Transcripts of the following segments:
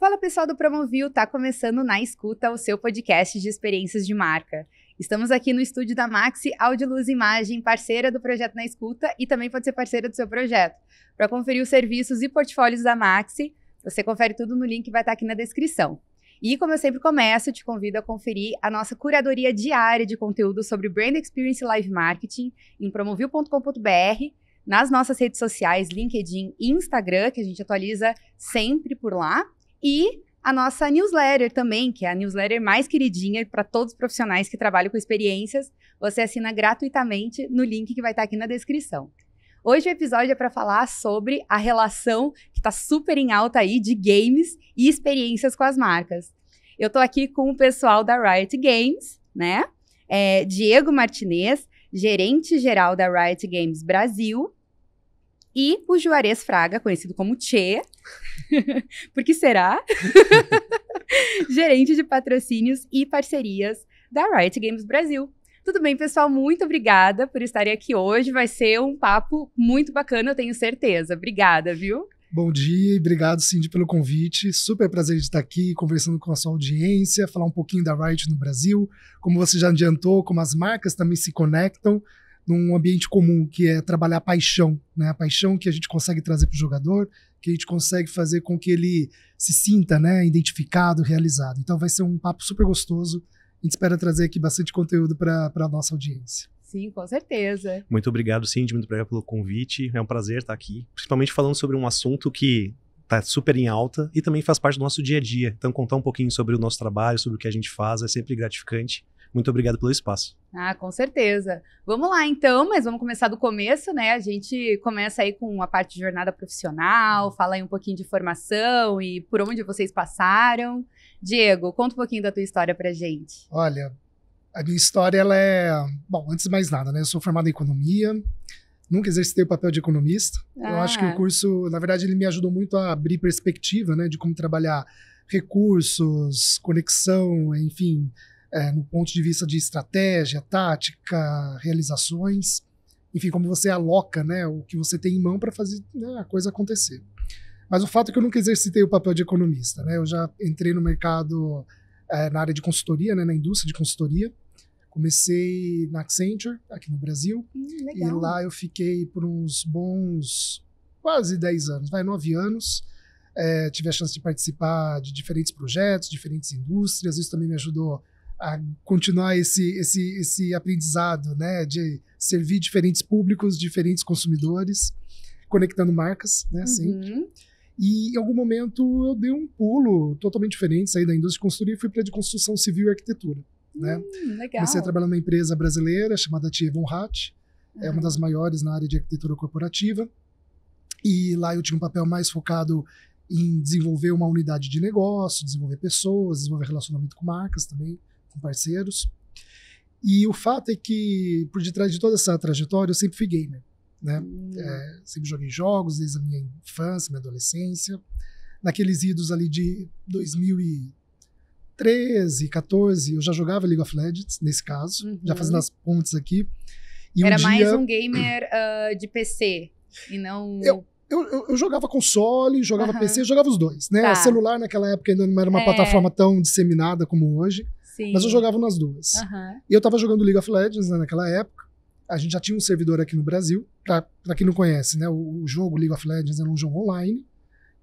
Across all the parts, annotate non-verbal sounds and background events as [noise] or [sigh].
Fala pessoal do Promovil, tá começando na escuta o seu podcast de experiências de marca. Estamos aqui no estúdio da Maxi Audio Luz Imagem, parceira do projeto Na Escuta e também pode ser parceira do seu projeto. Para conferir os serviços e portfólios da Maxi, você confere tudo no link que vai estar tá aqui na descrição. E como eu sempre começo, te convido a conferir a nossa curadoria diária de conteúdo sobre Brand Experience Live Marketing em promovil.com.br, nas nossas redes sociais, LinkedIn e Instagram, que a gente atualiza sempre por lá. E a nossa newsletter também, que é a newsletter mais queridinha para todos os profissionais que trabalham com experiências. Você assina gratuitamente no link que vai estar tá aqui na descrição. Hoje o episódio é para falar sobre a relação que está super em alta aí de games e experiências com as marcas. Eu estou aqui com o pessoal da Riot Games, né? É, Diego Martinez, gerente geral da Riot Games Brasil, e o Juarez Fraga, conhecido como Che, [laughs] porque será? [laughs] Gerente de patrocínios e parcerias da Riot Games Brasil. Tudo bem, pessoal? Muito obrigada por estarem aqui hoje. Vai ser um papo muito bacana, eu tenho certeza. Obrigada, viu? Bom dia e obrigado, Cindy, pelo convite. Super prazer de estar aqui conversando com a sua audiência, falar um pouquinho da Riot no Brasil, como você já adiantou, como as marcas também se conectam num ambiente comum, que é trabalhar a paixão, né? A paixão que a gente consegue trazer para o jogador, que a gente consegue fazer com que ele se sinta, né, identificado, realizado. Então vai ser um papo super gostoso. A gente espera trazer aqui bastante conteúdo para a nossa audiência. Sim, com certeza. Muito obrigado, Cindy, muito obrigado pelo convite. É um prazer estar aqui, principalmente falando sobre um assunto que está super em alta e também faz parte do nosso dia a dia. Então, contar um pouquinho sobre o nosso trabalho, sobre o que a gente faz, é sempre gratificante. Muito obrigado pelo espaço. Ah, com certeza. Vamos lá então, mas vamos começar do começo, né? A gente começa aí com a parte de jornada profissional, fala aí um pouquinho de formação e por onde vocês passaram. Diego, conta um pouquinho da tua história pra gente. Olha, a minha história ela é, bom, antes de mais nada, né? Eu sou formado em economia, nunca exercitei o papel de economista. Ah. Eu acho que o ah. curso, na verdade, ele me ajudou muito a abrir perspectiva, né, de como trabalhar recursos, conexão, enfim, é, no ponto de vista de estratégia, tática, realizações, enfim, como você aloca né, o que você tem em mão para fazer né, a coisa acontecer. Mas o fato é que eu nunca exercitei o papel de economista. Né? Eu já entrei no mercado é, na área de consultoria, né, na indústria de consultoria. Comecei na Accenture, aqui no Brasil. Hum, e lá eu fiquei por uns bons quase 10 anos, vai 9 anos. É, tive a chance de participar de diferentes projetos, diferentes indústrias. Isso também me ajudou a continuar esse, esse, esse aprendizado, né? De servir diferentes públicos, diferentes consumidores, conectando marcas, né? Assim. Uhum. E em algum momento eu dei um pulo totalmente diferente, saí da indústria de consultoria e fui para de construção civil e arquitetura. né? Hum, legal. Comecei a trabalhar numa empresa brasileira chamada Tia Von Hatt, uhum. é uma das maiores na área de arquitetura corporativa. E lá eu tinha um papel mais focado em desenvolver uma unidade de negócio, desenvolver pessoas, desenvolver relacionamento com marcas também com parceiros. E o fato é que, por detrás de toda essa trajetória, eu sempre fui gamer. Né? Hum. É, sempre joguei jogos desde a minha infância, minha adolescência. Naqueles idos ali de 2013, 14, eu já jogava League of Legends, nesse caso, uhum. já fazendo uhum. as pontes aqui. E Era um mais um gamer uh, de PC e não. Eu... Eu, eu, eu, jogava console, jogava uhum. PC, jogava os dois, né? Tá. Celular naquela época ainda não era uma é. plataforma tão disseminada como hoje. Sim. Mas eu jogava nas duas. Uhum. E eu estava jogando League of Legends né, naquela época. A gente já tinha um servidor aqui no Brasil. Para quem não conhece, né, o, o jogo League of Legends é um jogo online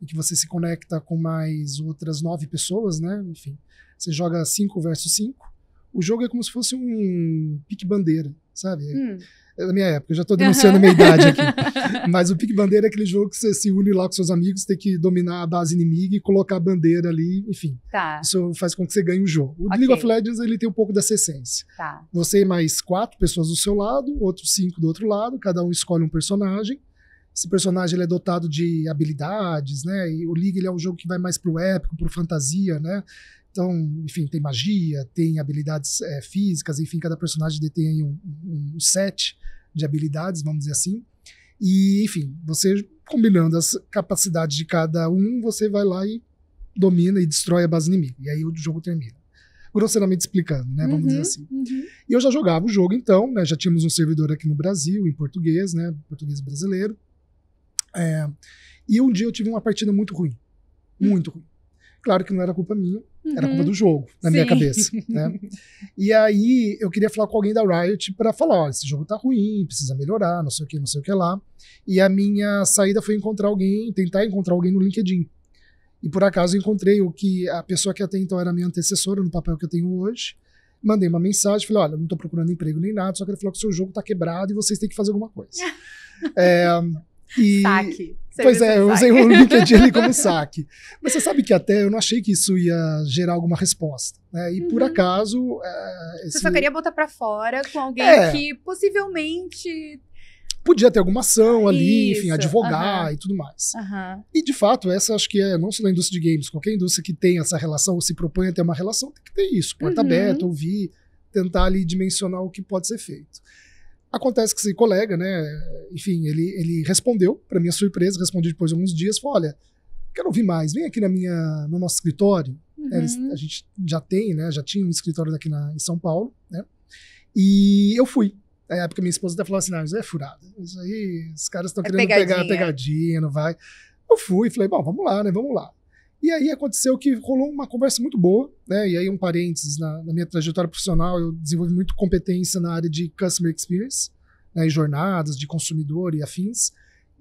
em que você se conecta com mais outras nove pessoas, né? Enfim, você joga cinco versus cinco. O jogo é como se fosse um pique-bandeira, sabe? Hum na minha época, já estou denunciando a minha idade aqui. [laughs] Mas o pique-bandeira é aquele jogo que você se une lá com seus amigos, tem que dominar a base inimiga e colocar a bandeira ali, enfim. Tá. Isso faz com que você ganhe o jogo. O okay. League of Legends, ele tem um pouco dessa essência. Tá. Você e mais quatro pessoas do seu lado, outros cinco do outro lado, cada um escolhe um personagem. Esse personagem ele é dotado de habilidades, né? E o League ele é um jogo que vai mais pro épico, pro fantasia, né? Então, enfim, tem magia, tem habilidades é, físicas, enfim, cada personagem detém um, um, set de habilidades, vamos dizer assim. E, enfim, você combinando as capacidades de cada um, você vai lá e domina e destrói a base inimiga. E aí o jogo termina. Grosseiramente explicando, né? Vamos uhum, dizer assim. Uhum. E eu já jogava o jogo, então, né? Já tínhamos um servidor aqui no Brasil, em português, né? Português brasileiro. É, e um dia eu tive uma partida muito ruim. Hum. Muito ruim. Claro que não era culpa minha, Uhum. Era culpa do jogo, na Sim. minha cabeça. Né? [laughs] e aí eu queria falar com alguém da Riot para falar: ó, esse jogo tá ruim, precisa melhorar, não sei o que, não sei o que lá. E a minha saída foi encontrar alguém, tentar encontrar alguém no LinkedIn. E por acaso encontrei o que a pessoa que até então era minha antecessora no papel que eu tenho hoje. Mandei uma mensagem, falei: olha, não tô procurando emprego nem nada, só queria falar que o seu jogo tá quebrado e vocês têm que fazer alguma coisa. é, [laughs] E... Saque. pois é, é, eu usei o [laughs] LinkedIn ali como saque. Mas você sabe que até eu não achei que isso ia gerar alguma resposta. Né? E uhum. por acaso. É, esse... Você só queria botar para fora com alguém é. que possivelmente. Podia ter alguma ação ali, isso. enfim, advogar uhum. e tudo mais. Uhum. E de fato, essa acho que é, não só na indústria de games, qualquer indústria que tem essa relação, ou se propõe a ter uma relação, tem que ter isso. Porta uhum. aberta, ouvir, tentar ali dimensionar o que pode ser feito. Acontece que esse colega, né, enfim, ele, ele respondeu, para minha surpresa, respondeu depois de alguns dias, falou, olha, quero ouvir mais, vem aqui na minha, no nosso escritório, uhum. a gente já tem, né, já tinha um escritório aqui na, em São Paulo, né, e eu fui. Na época minha esposa até falou assim, não, isso é furado, isso aí, os caras estão é querendo pegadinha. pegar pegadinha, não vai. Eu fui, falei, bom, vamos lá, né, vamos lá. E aí aconteceu que rolou uma conversa muito boa, né? E aí um parênteses na, na minha trajetória profissional, eu desenvolvi muito competência na área de customer experience, né? E jornadas de consumidor e afins.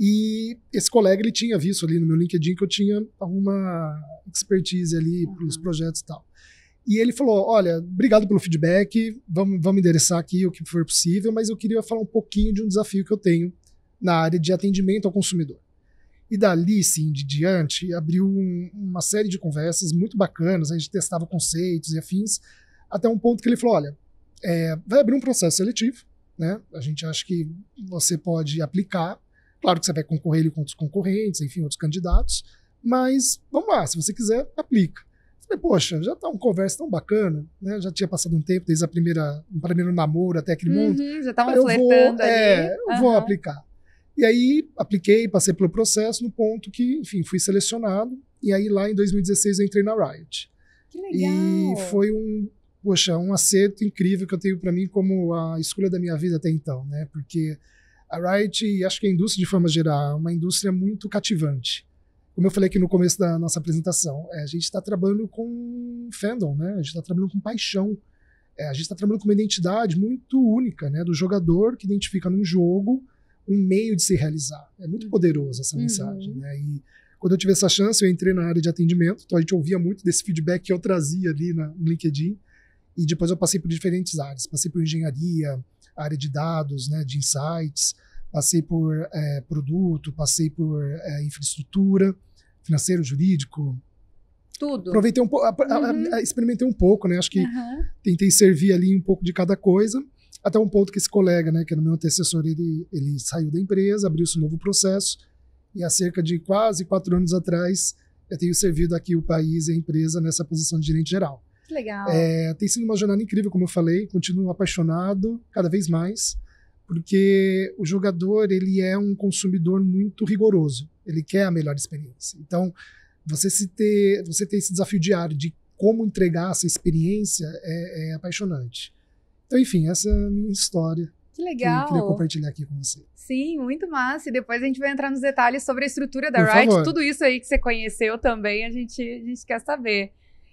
E esse colega ele tinha visto ali no meu LinkedIn que eu tinha alguma expertise ali uhum. pelos projetos e tal. E ele falou: Olha, obrigado pelo feedback, vamos, vamos endereçar aqui o que for possível, mas eu queria falar um pouquinho de um desafio que eu tenho na área de atendimento ao consumidor. E dali, sim, de diante, abriu um, uma série de conversas muito bacanas, a gente testava conceitos e afins, até um ponto que ele falou, olha, é, vai abrir um processo seletivo, né? A gente acha que você pode aplicar, claro que você vai concorrer ele com outros concorrentes, enfim, outros candidatos, mas vamos lá, se você quiser, aplica. Falei, poxa, já tá uma conversa tão bacana, né? Já tinha passado um tempo desde a primeira, o primeiro namoro até aquele uhum, mundo. Já estavam flertando é, vou, ali. É, eu uhum. vou aplicar. E aí apliquei, passei pelo processo, no ponto que, enfim, fui selecionado. E aí lá em 2016 eu entrei na Riot. Que legal! E foi um, poxa, um acerto incrível que eu tenho para mim como a escolha da minha vida até então, né? Porque a Riot, acho que a indústria de forma geral, é uma indústria muito cativante. Como eu falei aqui no começo da nossa apresentação, é, a gente está trabalhando com fandom, né? A gente está trabalhando com paixão. É, a gente está trabalhando com uma identidade muito única, né? Do jogador que identifica num jogo um meio de se realizar. É muito uhum. poderoso essa uhum. mensagem, né? E quando eu tive essa chance, eu entrei na área de atendimento, então a gente ouvia muito desse feedback que eu trazia ali na, no LinkedIn, e depois eu passei por diferentes áreas, passei por engenharia, área de dados, né, de insights, passei por é, produto, passei por é, infraestrutura, financeiro, jurídico, tudo. Aproveitei um pouco, uhum. experimentei um pouco, né? Acho que uhum. tentei servir ali um pouco de cada coisa. Até um ponto que esse colega, né, que era meu antecessor, ele, ele saiu da empresa, abriu esse novo processo, e há cerca de quase quatro anos atrás, eu tenho servido aqui o país e a empresa nessa posição de gerente geral. Que legal. É, tem sido uma jornada incrível, como eu falei, continuo apaixonado cada vez mais, porque o jogador, ele é um consumidor muito rigoroso, ele quer a melhor experiência. Então, você se ter, você ter esse desafio diário de como entregar essa experiência é, é apaixonante. Então, enfim, essa é a minha história. Que legal. Que eu queria compartilhar aqui com você. Sim, muito massa. E depois a gente vai entrar nos detalhes sobre a estrutura da Por Riot, tudo isso aí que você conheceu também, a gente, a gente quer saber.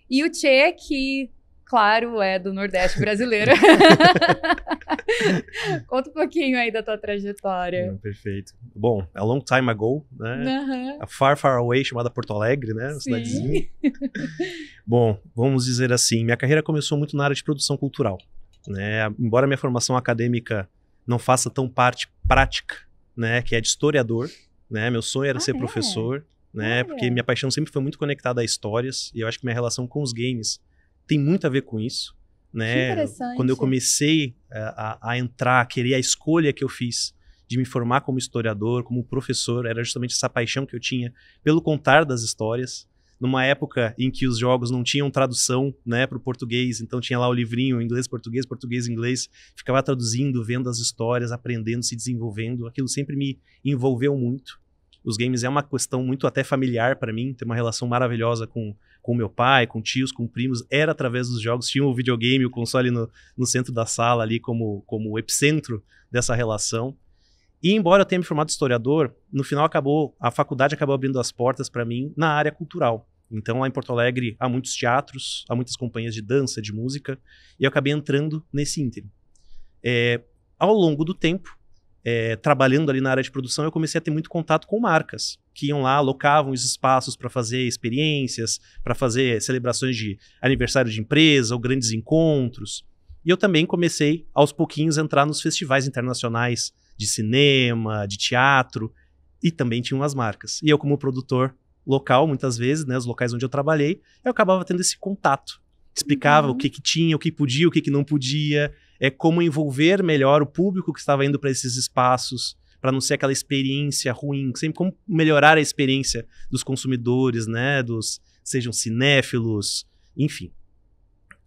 E o Che que, claro, é do Nordeste brasileiro. [laughs] Conta um pouquinho aí da tua trajetória. perfeito. Bom, a long time ago, né? Uhum. A far, far away, chamada Porto Alegre, né? Cidadezinha. Bom, vamos dizer assim, minha carreira começou muito na área de produção cultural. Né? Embora minha formação acadêmica não faça tão parte prática, né, que é de historiador, né? Meu sonho era ah, ser é? professor, né? É. Porque minha paixão sempre foi muito conectada a histórias e eu acho que minha relação com os games tem muito a ver com isso, né? Quando eu comecei a, a entrar, a querer a escolha que eu fiz de me formar como historiador, como professor, era justamente essa paixão que eu tinha pelo contar das histórias, numa época em que os jogos não tinham tradução né, para o português, então tinha lá o livrinho inglês-português, português-inglês, ficava traduzindo, vendo as histórias, aprendendo, se desenvolvendo, aquilo sempre me envolveu muito. Os games é uma questão muito até familiar para mim, tem uma relação maravilhosa com com meu pai, com tios, com primos, era através dos jogos, tinha o videogame, o console no, no centro da sala ali como, como o epicentro dessa relação. E embora eu tenha me formado historiador, no final acabou a faculdade acabou abrindo as portas para mim na área cultural. Então lá em Porto Alegre há muitos teatros, há muitas companhias de dança, de música, e eu acabei entrando nesse ínterim. É, ao longo do tempo, é, trabalhando ali na área de produção, eu comecei a ter muito contato com marcas que iam lá, alocavam os espaços para fazer experiências, para fazer celebrações de aniversário de empresa ou grandes encontros. E eu também comecei, aos pouquinhos, a entrar nos festivais internacionais de cinema, de teatro, e também tinham as marcas. E eu, como produtor local, muitas vezes, né, os locais onde eu trabalhei, eu acabava tendo esse contato. Explicava uhum. o que, que tinha, o que podia, o que, que não podia, é como envolver melhor o público que estava indo para esses espaços, para não ser aquela experiência ruim, sempre como melhorar a experiência dos consumidores, né, dos sejam cinéfilos, enfim.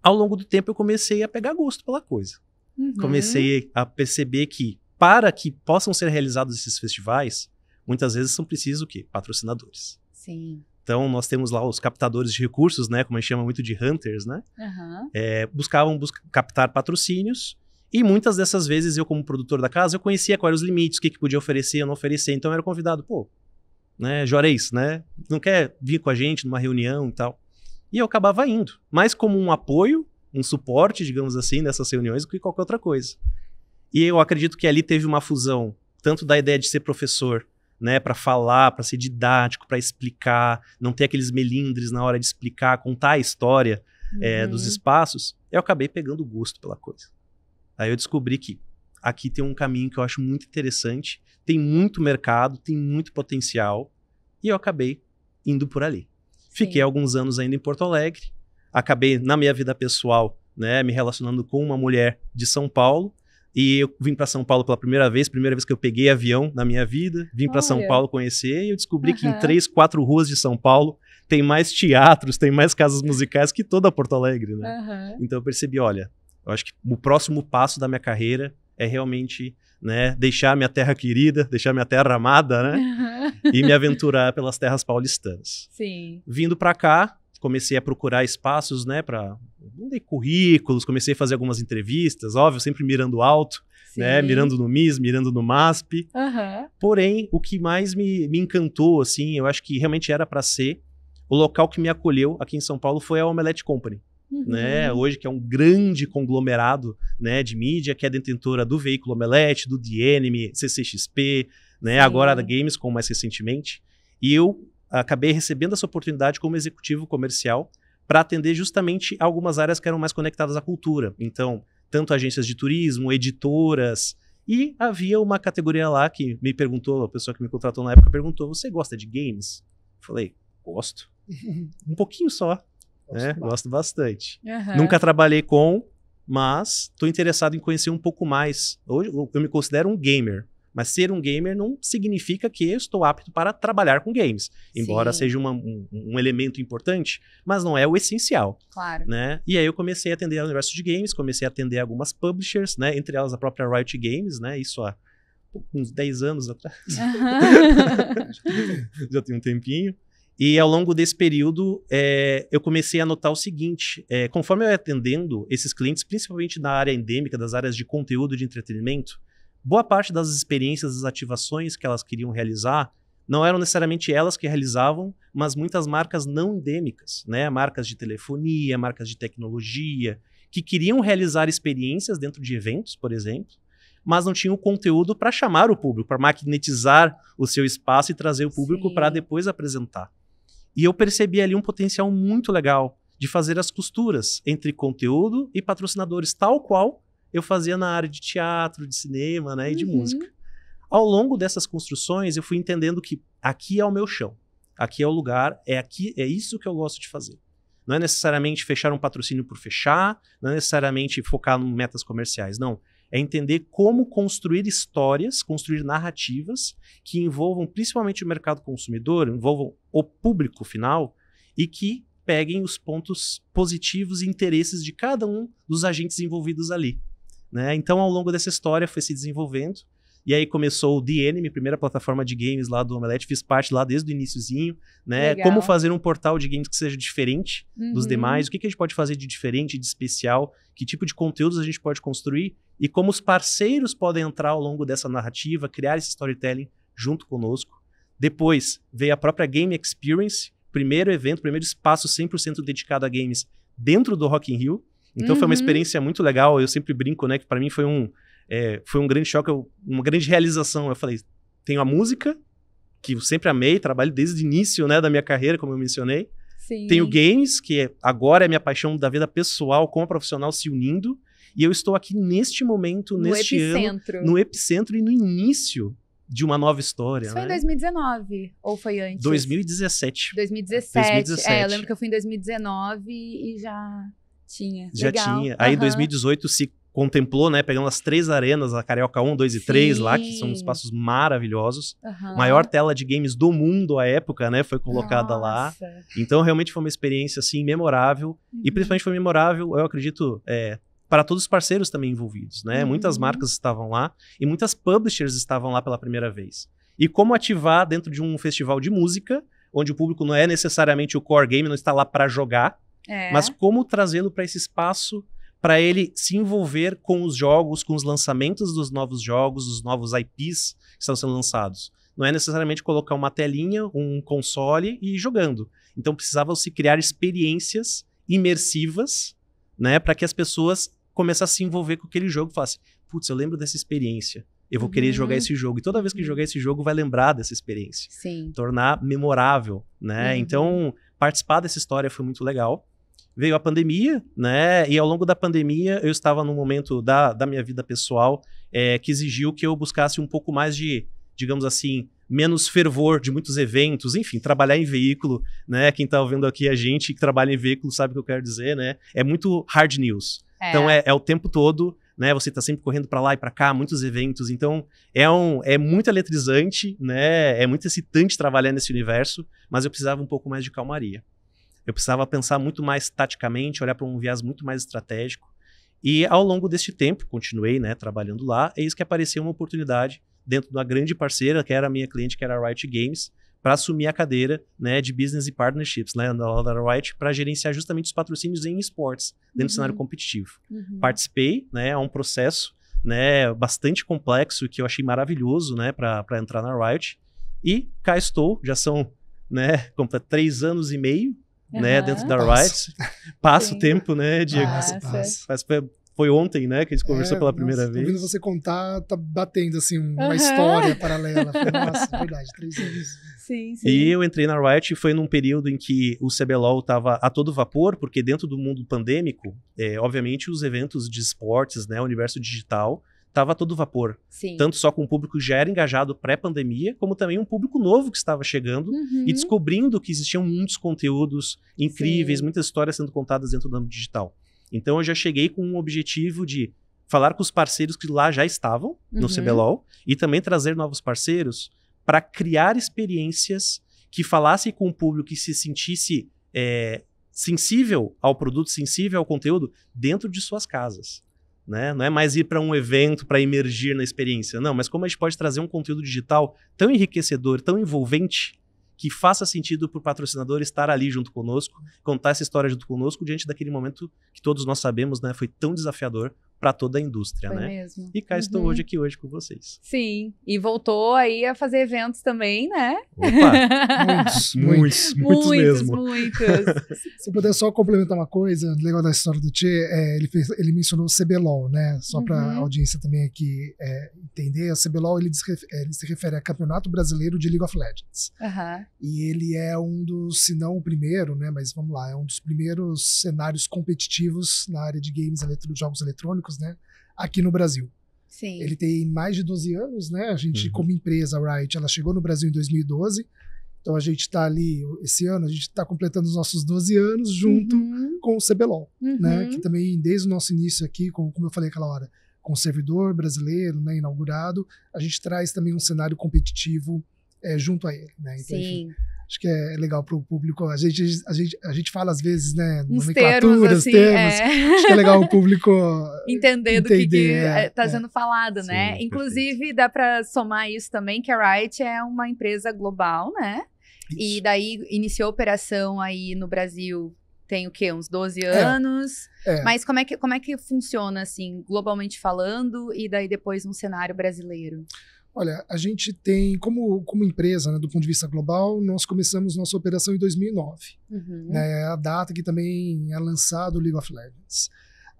Ao longo do tempo eu comecei a pegar gosto pela coisa. Uhum. Comecei a perceber que para que possam ser realizados esses festivais, muitas vezes são precisos o quê? Patrocinadores. Sim. Então, nós temos lá os captadores de recursos, né? Como a gente chama muito de hunters, né? Uhum. É, buscavam bus captar patrocínios. E muitas dessas vezes, eu como produtor da casa, eu conhecia quais eram os limites, o que, que podia oferecer, eu não oferecer. Então, eu era convidado. Pô, né? Joreis, né? Não quer vir com a gente numa reunião e tal? E eu acabava indo. Mais como um apoio, um suporte, digamos assim, nessas reuniões do que qualquer outra coisa. E eu acredito que ali teve uma fusão, tanto da ideia de ser professor, né, para falar, para ser didático, para explicar, não ter aqueles melindres na hora de explicar, contar a história eh, uhum. é, dos espaços, eu acabei pegando gosto pela coisa. Aí eu descobri que aqui tem um caminho que eu acho muito interessante, tem muito mercado, tem muito potencial, e eu acabei indo por ali. Sim. Fiquei alguns anos ainda em Porto Alegre, acabei na minha vida pessoal, né, me relacionando com uma mulher de São Paulo, e eu vim para São Paulo pela primeira vez, primeira vez que eu peguei avião na minha vida. Vim para São Paulo conhecer e eu descobri uhum. que em três, quatro ruas de São Paulo tem mais teatros, tem mais casas musicais que toda Porto Alegre, né? Uhum. Então eu percebi, olha, eu acho que o próximo passo da minha carreira é realmente né, deixar minha terra querida, deixar minha terra amada, né? Uhum. E me aventurar pelas terras paulistanas. Sim. Vindo para cá, comecei a procurar espaços, né, para currículos, comecei a fazer algumas entrevistas, óbvio, sempre mirando alto, né, Sim. né, mirando no MIS, mirando no MASP. Uhum. Porém, o que mais me, me encantou, assim, eu acho que realmente era para ser, o local que me acolheu aqui em São Paulo foi a Omelette Company. Uhum. Né, hoje que é um grande conglomerado né, de mídia, que é detentora do veículo Omelete, do The CCXP, né, agora da Games, como mais recentemente. E eu acabei recebendo essa oportunidade como executivo comercial para atender justamente algumas áreas que eram mais conectadas à cultura. Então, tanto agências de turismo, editoras, e havia uma categoria lá que me perguntou, a pessoa que me contratou na época perguntou: "Você gosta de games?" Eu falei: "Gosto. [laughs] um pouquinho só." Gosto, né? Gosto bastante. Uhum. Nunca trabalhei com, mas estou interessado em conhecer um pouco mais. Hoje eu me considero um gamer, mas ser um gamer não significa que estou apto para trabalhar com games. Embora Sim. seja uma, um, um, elemento importante, mas não é o essencial. Claro. Né? E aí eu comecei a atender ao universo de games, comecei a atender algumas publishers, né? Entre elas a própria Riot Games, né? Isso há uns 10 anos atrás. Uhum. [laughs] Já tem um tempinho. E ao longo desse período, é, eu comecei a notar o seguinte: é, conforme eu ia atendendo esses clientes, principalmente na área endêmica, das áreas de conteúdo de entretenimento, boa parte das experiências, das ativações que elas queriam realizar, não eram necessariamente elas que realizavam, mas muitas marcas não endêmicas, né? Marcas de telefonia, marcas de tecnologia, que queriam realizar experiências dentro de eventos, por exemplo, mas não tinham conteúdo para chamar o público, para magnetizar o seu espaço e trazer o público para depois apresentar. E eu percebi ali um potencial muito legal de fazer as costuras entre conteúdo e patrocinadores, tal qual eu fazia na área de teatro, de cinema, né, e de uhum. música. Ao longo dessas construções, eu fui entendendo que aqui é o meu chão, aqui é o lugar, é aqui, é isso que eu gosto de fazer. Não é necessariamente fechar um patrocínio por fechar, não é necessariamente focar em metas comerciais, não. É entender como construir histórias, construir narrativas que envolvam principalmente o mercado consumidor, envolvam o público final e que peguem os pontos positivos e interesses de cada um dos agentes envolvidos ali. Né? Então, ao longo dessa história, foi se desenvolvendo. E aí começou o The Enemy, primeira plataforma de games lá do Omelete, fiz parte lá desde o iníciozinho, né? Legal. Como fazer um portal de games que seja diferente uhum. dos demais, o que, que a gente pode fazer de diferente, de especial, que tipo de conteúdos a gente pode construir e como os parceiros podem entrar ao longo dessa narrativa, criar esse storytelling junto conosco. Depois veio a própria Game Experience, primeiro evento, primeiro espaço 100% dedicado a games dentro do Rock in Rio. Então uhum. foi uma uhum. experiência muito legal. Eu sempre brinco, né? Que para mim foi um, é, foi um grande choque, uma grande realização. Eu falei, tenho a música, que eu sempre amei, trabalho desde o início né, da minha carreira, como eu mencionei. Sim. Tenho games, que é, agora é minha paixão da vida pessoal com a profissional se unindo. E eu estou aqui neste momento, no neste epicentro. ano, no epicentro e no início de uma nova história. Isso né? foi em 2019 né? ou foi antes? 2017. 2017. 2017. É, eu lembro que eu fui em 2019 e já tinha. Já Legal. tinha. Aí em uhum. 2018 se contemplou, né? Pegando as três arenas, a Carioca 1, 2 e Sim. 3 lá, que são espaços maravilhosos. Uhum. Maior tela de games do mundo à época, né? Foi colocada Nossa. lá. Então, realmente foi uma experiência, assim, memorável. Uhum. E principalmente foi memorável, eu acredito, é, para todos os parceiros também envolvidos, né? Uhum. Muitas marcas estavam lá e muitas publishers estavam lá pela primeira vez. E como ativar dentro de um festival de música, onde o público não é necessariamente o core game, não está lá para jogar, é. Mas como trazê-lo para esse espaço para ele se envolver com os jogos, com os lançamentos dos novos jogos, dos novos IPs que estão sendo lançados. Não é necessariamente colocar uma telinha, um console e ir jogando. Então precisavam se criar experiências imersivas, né, para que as pessoas começassem a se envolver com aquele jogo, falassem: "Putz, eu lembro dessa experiência. Eu vou uhum. querer jogar uhum. esse jogo. E toda vez que jogar esse jogo, vai lembrar dessa experiência. Sim. Tornar memorável, né? Uhum. Então, participar dessa história foi muito legal veio a pandemia, né? E ao longo da pandemia eu estava num momento da, da minha vida pessoal é, que exigiu que eu buscasse um pouco mais de, digamos assim, menos fervor de muitos eventos, enfim, trabalhar em veículo, né? Quem está ouvindo aqui a gente que trabalha em veículo sabe o que eu quero dizer, né? É muito hard news. É. Então é, é o tempo todo né? Você está sempre correndo para lá e para cá, muitos eventos. Então, é, um, é muito eletrizante, né? É muito excitante trabalhar nesse universo, mas eu precisava um pouco mais de calmaria. Eu precisava pensar muito mais taticamente, olhar para um viés muito mais estratégico. E ao longo deste tempo, continuei né, trabalhando lá, eis que apareceu uma oportunidade dentro de uma grande parceira, que era a minha cliente, que era a Riot Games, para assumir a cadeira né, de Business e Partnerships né, da, da Riot, para gerenciar justamente os patrocínios em esportes dentro uhum. do cenário competitivo. Uhum. Participei né, a é um processo né, bastante complexo, que eu achei maravilhoso né, para entrar na Riot. E cá estou, já são né, [laughs] três anos e meio uhum. né, dentro da Riot. Passa o tempo, né, Diego? Passa, passa. foi ontem, né, que a gente é, conversou é, pela primeira nossa, vez. Ouvindo você contar, tá batendo assim uma uhum. história paralela. Nossa, verdade, três anos. Sim, sim. E eu entrei na Riot e foi num período em que o CBLOL estava a todo vapor, porque dentro do mundo pandêmico, é, obviamente os eventos de esportes, né, o universo digital, estava todo vapor. Sim. Tanto só com um público que já era engajado pré-pandemia, como também um público novo que estava chegando uhum. e descobrindo que existiam muitos conteúdos incríveis, Sim. muitas histórias sendo contadas dentro do âmbito digital. Então eu já cheguei com um objetivo de falar com os parceiros que lá já estavam no uhum. CBLOL e também trazer novos parceiros para criar experiências que falassem com o público que se sentisse é, sensível ao produto, sensível ao conteúdo dentro de suas casas. Né? Não é mais ir para um evento para emergir na experiência, não, mas como a gente pode trazer um conteúdo digital tão enriquecedor, tão envolvente, que faça sentido para o patrocinador estar ali junto conosco, contar essa história junto conosco, diante daquele momento que todos nós sabemos né, foi tão desafiador para toda a indústria, Foi né? Mesmo. E cá uhum. estou hoje aqui hoje com vocês. Sim, e voltou aí a fazer eventos também, né? Opa, [laughs] muitos, muitos, muitos, muitos mesmo. Muitos. [laughs] Se eu puder só complementar uma coisa, legal da história do Tchê, é, ele, fez, ele mencionou o CBLOL, né? Só para a uhum. audiência também aqui é, entender, o CBLOL ele, é, ele, se refere a Campeonato Brasileiro de League of Legends. Uhum. E ele é um dos, se não o primeiro, né? Mas vamos lá, é um dos primeiros cenários competitivos na área de games, de jogos eletrônicos bancos, né? Aqui no Brasil. Sim. Ele tem mais de 12 anos, né? A gente, uhum. como empresa, a Riot, ela chegou no Brasil em 2012. Então a gente está ali, esse ano, a gente está completando os nossos 12 anos junto uhum. com o CBLOL, né, uhum. né? Que também, desde o nosso início aqui, como eu falei aquela hora, com o servidor brasileiro, né, inaugurado, a gente traz também um cenário competitivo é, junto a ele, né? Então, Sim. Enfim, Acho que é legal para o público. A gente, a, gente, a gente fala às vezes, né? Uns termos, assim, termos. É. Acho que é legal o público [laughs] entender do que está é, tá é, sendo falado, né? Sim, né? Inclusive, perfeito. dá para somar isso também, que a Riot é uma empresa global, né? Isso. E daí iniciou operação aí no Brasil tem o quê? Uns 12 é. anos. É, é. Mas como é, que, como é que funciona, assim, globalmente falando, e daí depois no cenário brasileiro? Olha, a gente tem, como, como empresa, né, do ponto de vista global, nós começamos nossa operação em 2009. Uhum. Né, a data que também é lançado o League of Legends.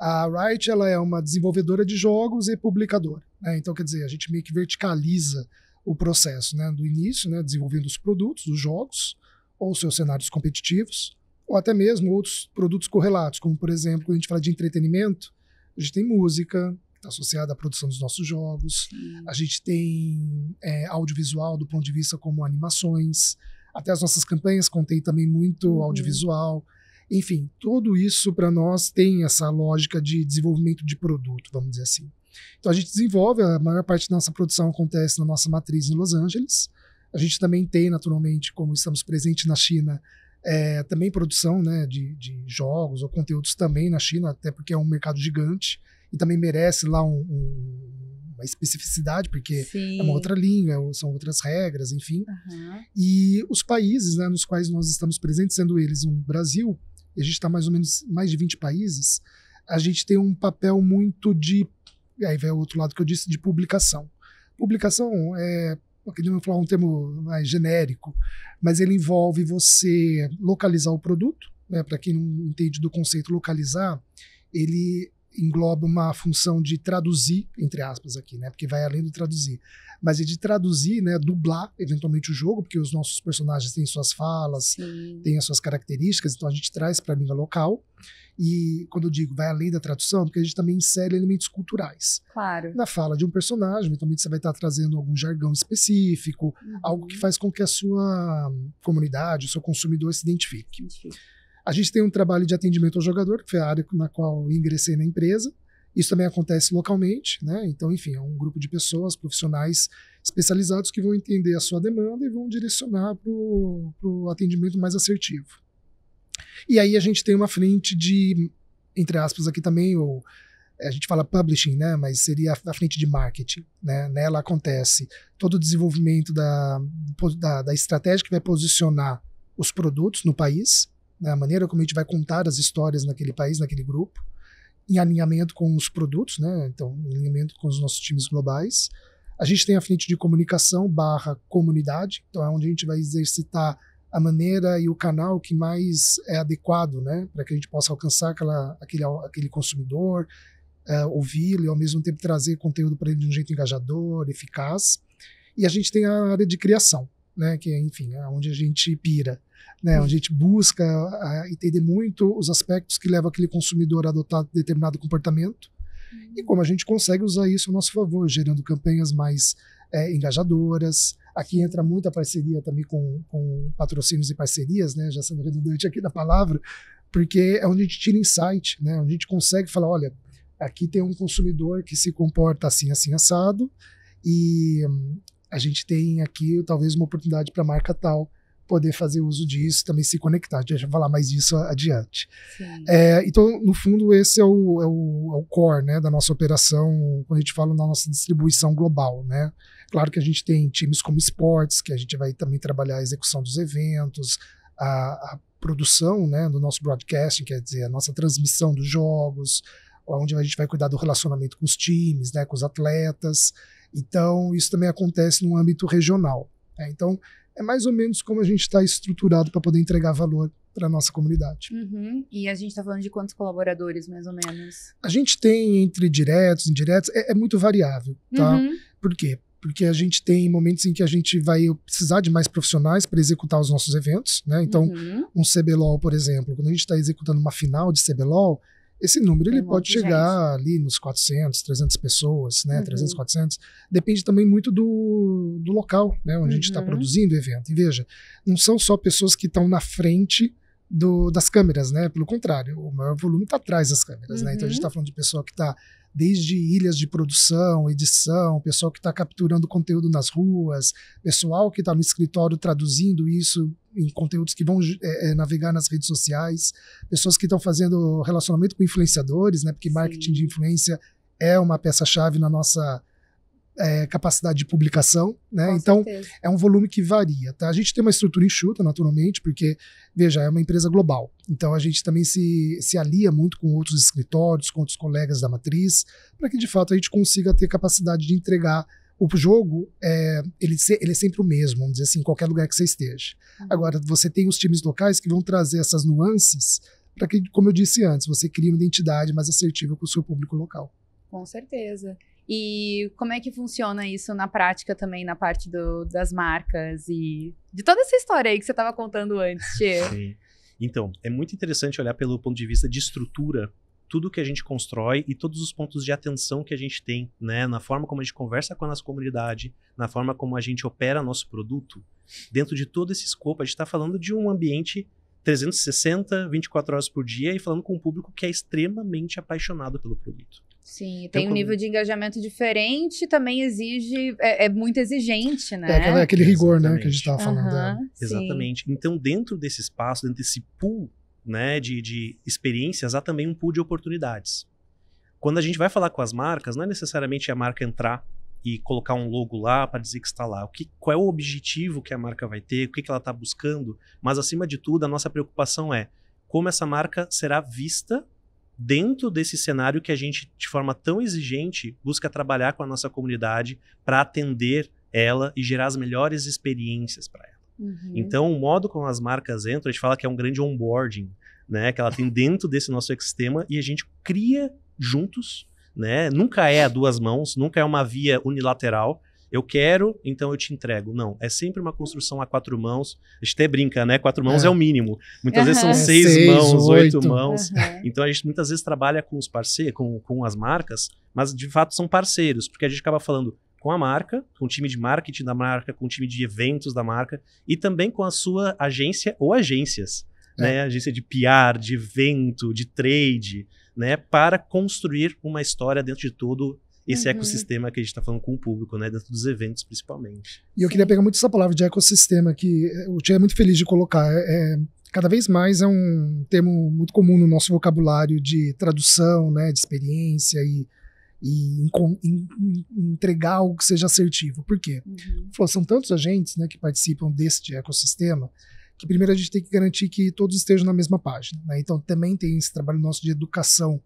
A Riot ela é uma desenvolvedora de jogos e publicadora. Né, então, quer dizer, a gente meio que verticaliza o processo né, do início, né, desenvolvendo os produtos, os jogos, ou seus cenários competitivos, ou até mesmo outros produtos correlatos, como, por exemplo, quando a gente fala de entretenimento, a gente tem música, que está associada à produção dos nossos jogos. Sim. A gente tem é, audiovisual do ponto de vista como animações. Até as nossas campanhas contêm também muito uhum. audiovisual. Enfim, tudo isso para nós tem essa lógica de desenvolvimento de produto, vamos dizer assim. Então a gente desenvolve, a maior parte da nossa produção acontece na nossa matriz em Los Angeles. A gente também tem, naturalmente, como estamos presentes na China, é, também produção né, de, de jogos ou conteúdos também na China, até porque é um mercado gigante e também merece lá um, um, uma especificidade, porque Sim. é uma outra língua, é são outras regras, enfim. Uhum. E os países né, nos quais nós estamos presentes, sendo eles um Brasil, e a gente está mais ou menos mais de 20 países, a gente tem um papel muito de. E aí vai o outro lado que eu disse, de publicação. Publicação é eu queria falar um termo mais genérico, mas ele envolve você localizar o produto. Né? Para quem não entende do conceito localizar, ele engloba uma função de traduzir, entre aspas aqui, né? Porque vai além do traduzir. Mas é de traduzir, né? Dublar, eventualmente, o jogo, porque os nossos personagens têm suas falas, Sim. têm as suas características, então a gente traz para a língua local. E quando eu digo vai além da tradução, é porque a gente também insere elementos culturais. Claro. Na fala de um personagem, eventualmente você vai estar tá trazendo algum jargão específico, uhum. algo que uhum. faz com que a sua comunidade, o seu consumidor se identifique. identifique. A gente tem um trabalho de atendimento ao jogador, que foi a área na qual ingressei na empresa. Isso também acontece localmente, né? Então, enfim, é um grupo de pessoas, profissionais especializados que vão entender a sua demanda e vão direcionar para o atendimento mais assertivo. E aí a gente tem uma frente de, entre aspas, aqui também, ou é, a gente fala publishing, né? Mas seria a frente de marketing, né? Nela acontece todo o desenvolvimento da, da, da estratégia que vai posicionar os produtos no país, né, a maneira como a gente vai contar as histórias naquele país, naquele grupo, em alinhamento com os produtos, né, então em alinhamento com os nossos times globais. A gente tem a frente de comunicação barra comunidade, então é onde a gente vai exercitar a maneira e o canal que mais é adequado, né, para que a gente possa alcançar aquela, aquele, aquele consumidor, eh, ouvi-lo e ao mesmo tempo trazer conteúdo para ele de um jeito engajador, eficaz. E a gente tem a área de criação, né, que é, enfim, é onde a gente pira né, a gente busca entender muito os aspectos que levam aquele consumidor a adotar determinado comportamento uhum. e como a gente consegue usar isso a nosso favor, gerando campanhas mais é, engajadoras. Aqui entra muita parceria também com, com patrocínios e parcerias, né, já sendo redundante aqui na palavra, porque é onde a gente tira insight, né, onde a gente consegue falar, olha, aqui tem um consumidor que se comporta assim, assim, assado, e hum, a gente tem aqui talvez uma oportunidade para a marca tal poder fazer uso disso e também se conectar. A gente vai falar mais disso adiante. É, então, no fundo, esse é o, é o, é o core né, da nossa operação, quando a gente fala na nossa distribuição global. Né? Claro que a gente tem times como esportes, que a gente vai também trabalhar a execução dos eventos, a, a produção né, do nosso broadcasting, quer dizer, a nossa transmissão dos jogos, onde a gente vai cuidar do relacionamento com os times, né, com os atletas. Então, isso também acontece no âmbito regional. Né? Então, é mais ou menos como a gente está estruturado para poder entregar valor para nossa comunidade. Uhum. E a gente está falando de quantos colaboradores, mais ou menos? A gente tem entre diretos, indiretos, é, é muito variável, tá? Uhum. Por quê? Porque a gente tem momentos em que a gente vai precisar de mais profissionais para executar os nossos eventos, né? Então, uhum. um CBLOL, por exemplo, quando a gente está executando uma final de CBLOL, esse número ele pode chegar ali nos 400, 300 pessoas, né? Uhum. 300, 400. Depende também muito do, do local, né? Onde uhum. a gente está uhum. produzindo o evento. E veja, não são só pessoas que estão na frente do, das câmeras, né? Pelo contrário, o maior volume está atrás das câmeras, uhum. né? Então a gente está uhum. falando de pessoal que está desde ilhas de produção, edição, pessoal que está capturando conteúdo nas ruas, pessoal que está no escritório traduzindo isso em conteúdos que vão é, é navegar nas redes sociais, pessoas que estão fazendo relacionamento com influenciadores, né? Porque marketing Sim. de influência é uma peça-chave na nossa é, capacidade de publicação, né? Com então, certeza. é um volume que varia, tá? A gente tem uma estrutura enxuta, naturalmente, porque, veja, é uma empresa global. Então, a gente também se, se alia muito com outros escritórios, com outros colegas da matriz, para que, de fato, a gente consiga ter capacidade de entregar o jogo é, ele, ele é sempre o mesmo, vamos dizer assim, em qualquer lugar que você esteja. Uhum. Agora, você tem os times locais que vão trazer essas nuances para que, como eu disse antes, você crie uma identidade mais assertiva com o seu público local. Com certeza. E como é que funciona isso na prática também, na parte do, das marcas e de toda essa história aí que você estava contando antes, Tchê? [laughs] Sim. Então, é muito interessante olhar pelo ponto de vista de estrutura tudo que a gente constrói e todos os pontos de atenção que a gente tem, né? Na forma como a gente conversa com a nossa comunidade, na forma como a gente opera nosso produto. Dentro de todo esse escopo, a gente está falando de um ambiente 360, 24 horas por dia e falando com um público que é extremamente apaixonado pelo produto. Sim, tem então, um nível de engajamento diferente, também exige, é, é muito exigente, né? É aquele rigor, né, que a gente estava falando. Uhum, é. Exatamente. Então, dentro desse espaço, dentro desse pool né, de, de experiências, há também um pool de oportunidades. Quando a gente vai falar com as marcas, não é necessariamente a marca entrar e colocar um logo lá para dizer que está lá. O que, qual é o objetivo que a marca vai ter, o que, que ela está buscando, mas acima de tudo, a nossa preocupação é como essa marca será vista dentro desse cenário que a gente, de forma tão exigente, busca trabalhar com a nossa comunidade para atender ela e gerar as melhores experiências para ela. Uhum. Então, o modo como as marcas entram, a gente fala que é um grande onboarding, né? Que ela tem dentro desse nosso ecossistema e a gente cria juntos, né? Nunca é a duas mãos, nunca é uma via unilateral eu quero, então eu te entrego. Não, é sempre uma construção a quatro mãos. A gente até brinca, né? Quatro mãos é, é o mínimo. Muitas uhum. vezes são é. seis, é seis mãos, oito, oito mãos. Uhum. Então a gente muitas vezes trabalha com os parceiros, com, com as marcas, mas de fato são parceiros, porque a gente acaba falando com a marca, com o time de marketing da marca, com o time de eventos da marca e também com a sua agência ou agências. É. Né, agência de PR, de evento, de trade, né, para construir uma história dentro de todo esse uhum. ecossistema que a gente está falando com o público, né? Dentro dos eventos, principalmente. E eu queria pegar muito essa palavra de ecossistema, que o Tia é muito feliz de colocar. É, é, cada vez mais é um termo muito comum no nosso vocabulário de tradução, né? De experiência e e entregar algo que seja assertivo. Por quê? Uhum. São tantos agentes né, que participam deste ecossistema que primeiro a gente tem que garantir que todos estejam na mesma página. Né? Então também tem esse trabalho nosso de educação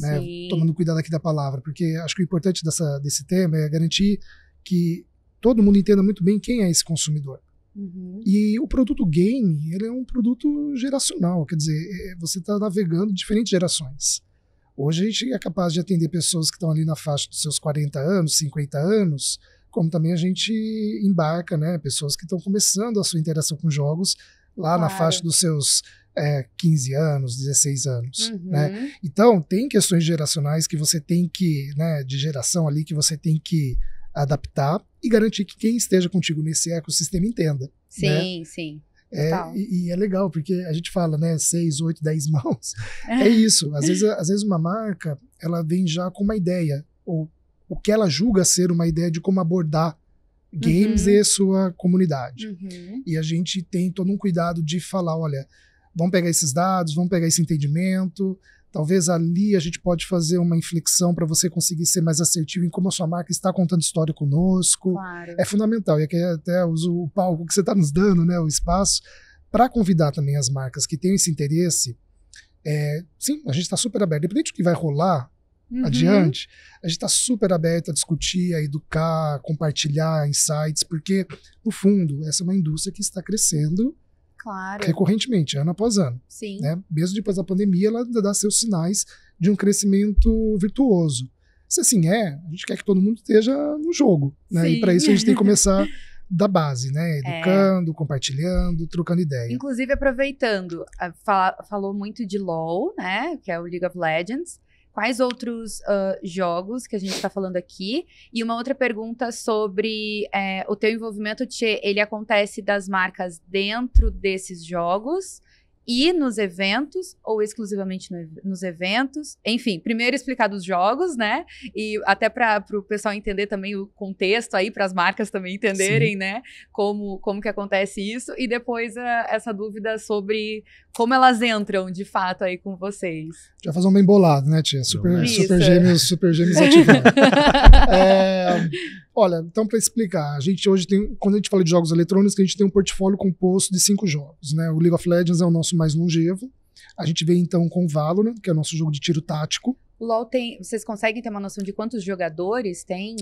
né, tomando cuidado aqui da palavra, porque acho que o importante dessa, desse tema é garantir que todo mundo entenda muito bem quem é esse consumidor. Uhum. E o produto game, ele é um produto geracional, quer dizer, é, é, você está navegando diferentes gerações. Hoje a gente é capaz de atender pessoas que estão ali na faixa dos seus 40 anos, 50 anos, como também a gente embarca, né, pessoas que estão começando a sua interação com jogos lá claro. na faixa dos seus é, 15 anos, 16 anos, uhum. né? Então, tem questões geracionais que você tem que, né, de geração ali, que você tem que adaptar e garantir que quem esteja contigo nesse ecossistema entenda. Sim, né? sim. É, e, e, é legal, porque a gente fala, né, 6, 8, 10 mãos. É. é isso. Às vezes, às vezes uma marca, ela vem já com uma ideia, ou o que ela julga ser uma ideia de como abordar games uhum. e sua comunidade. Uhum. E a gente tem todo um cuidado de falar, olha, vamos pegar esses dados, vamos pegar esse entendimento. Talvez ali a gente pode fazer uma inflexão para você conseguir ser mais assertivo em como a sua marca está contando história conosco. Claro. É fundamental. E aqui até uso o palco que você está nos dando, né, o espaço, para convidar também as marcas que têm esse interesse. É, sim, a gente está super aberto. Independente do que vai rolar, Uhum. adiante, a gente está super aberto a discutir, a educar, a compartilhar insights, porque, no fundo, essa é uma indústria que está crescendo claro. recorrentemente, ano após ano. Sim. Né? Mesmo depois da pandemia, ela ainda dá seus sinais de um crescimento virtuoso. Se assim é, a gente quer que todo mundo esteja no jogo. Né? E para isso a gente tem que começar da base, né? [laughs] É. Educando, é. compartilhando, trocando ideia. Inclusive, aproveitando, fala, falou muito de LOL, né? Que é o League of Legends quais outros uh, jogos que a gente está falando aqui. E uma outra pergunta sobre é, o teu envolvimento, Tchê, ele acontece das marcas dentro desses jogos ir nos eventos ou exclusivamente no, nos eventos. Enfim, primeiro explicar dos jogos, né? E até para o pessoal entender também o contexto aí, para as marcas também entenderem, Sim. né? Como, como que acontece isso. E depois a, é, essa dúvida sobre como elas entram de fato aí com vocês. Já fazer um bem bolado, né, tia? Super, é. super gêmeos, super gêmeos ativando. [laughs] é... Olha, então para explicar, a gente hoje tem, quando a gente fala de jogos eletrônicos, a gente tem um portfólio composto de cinco jogos, né? O League of Legends é o nosso mais longevo. A gente vem então com o Valorant, que é o nosso jogo de tiro tático. O LoL tem. Vocês conseguem ter uma noção de quantos jogadores tem?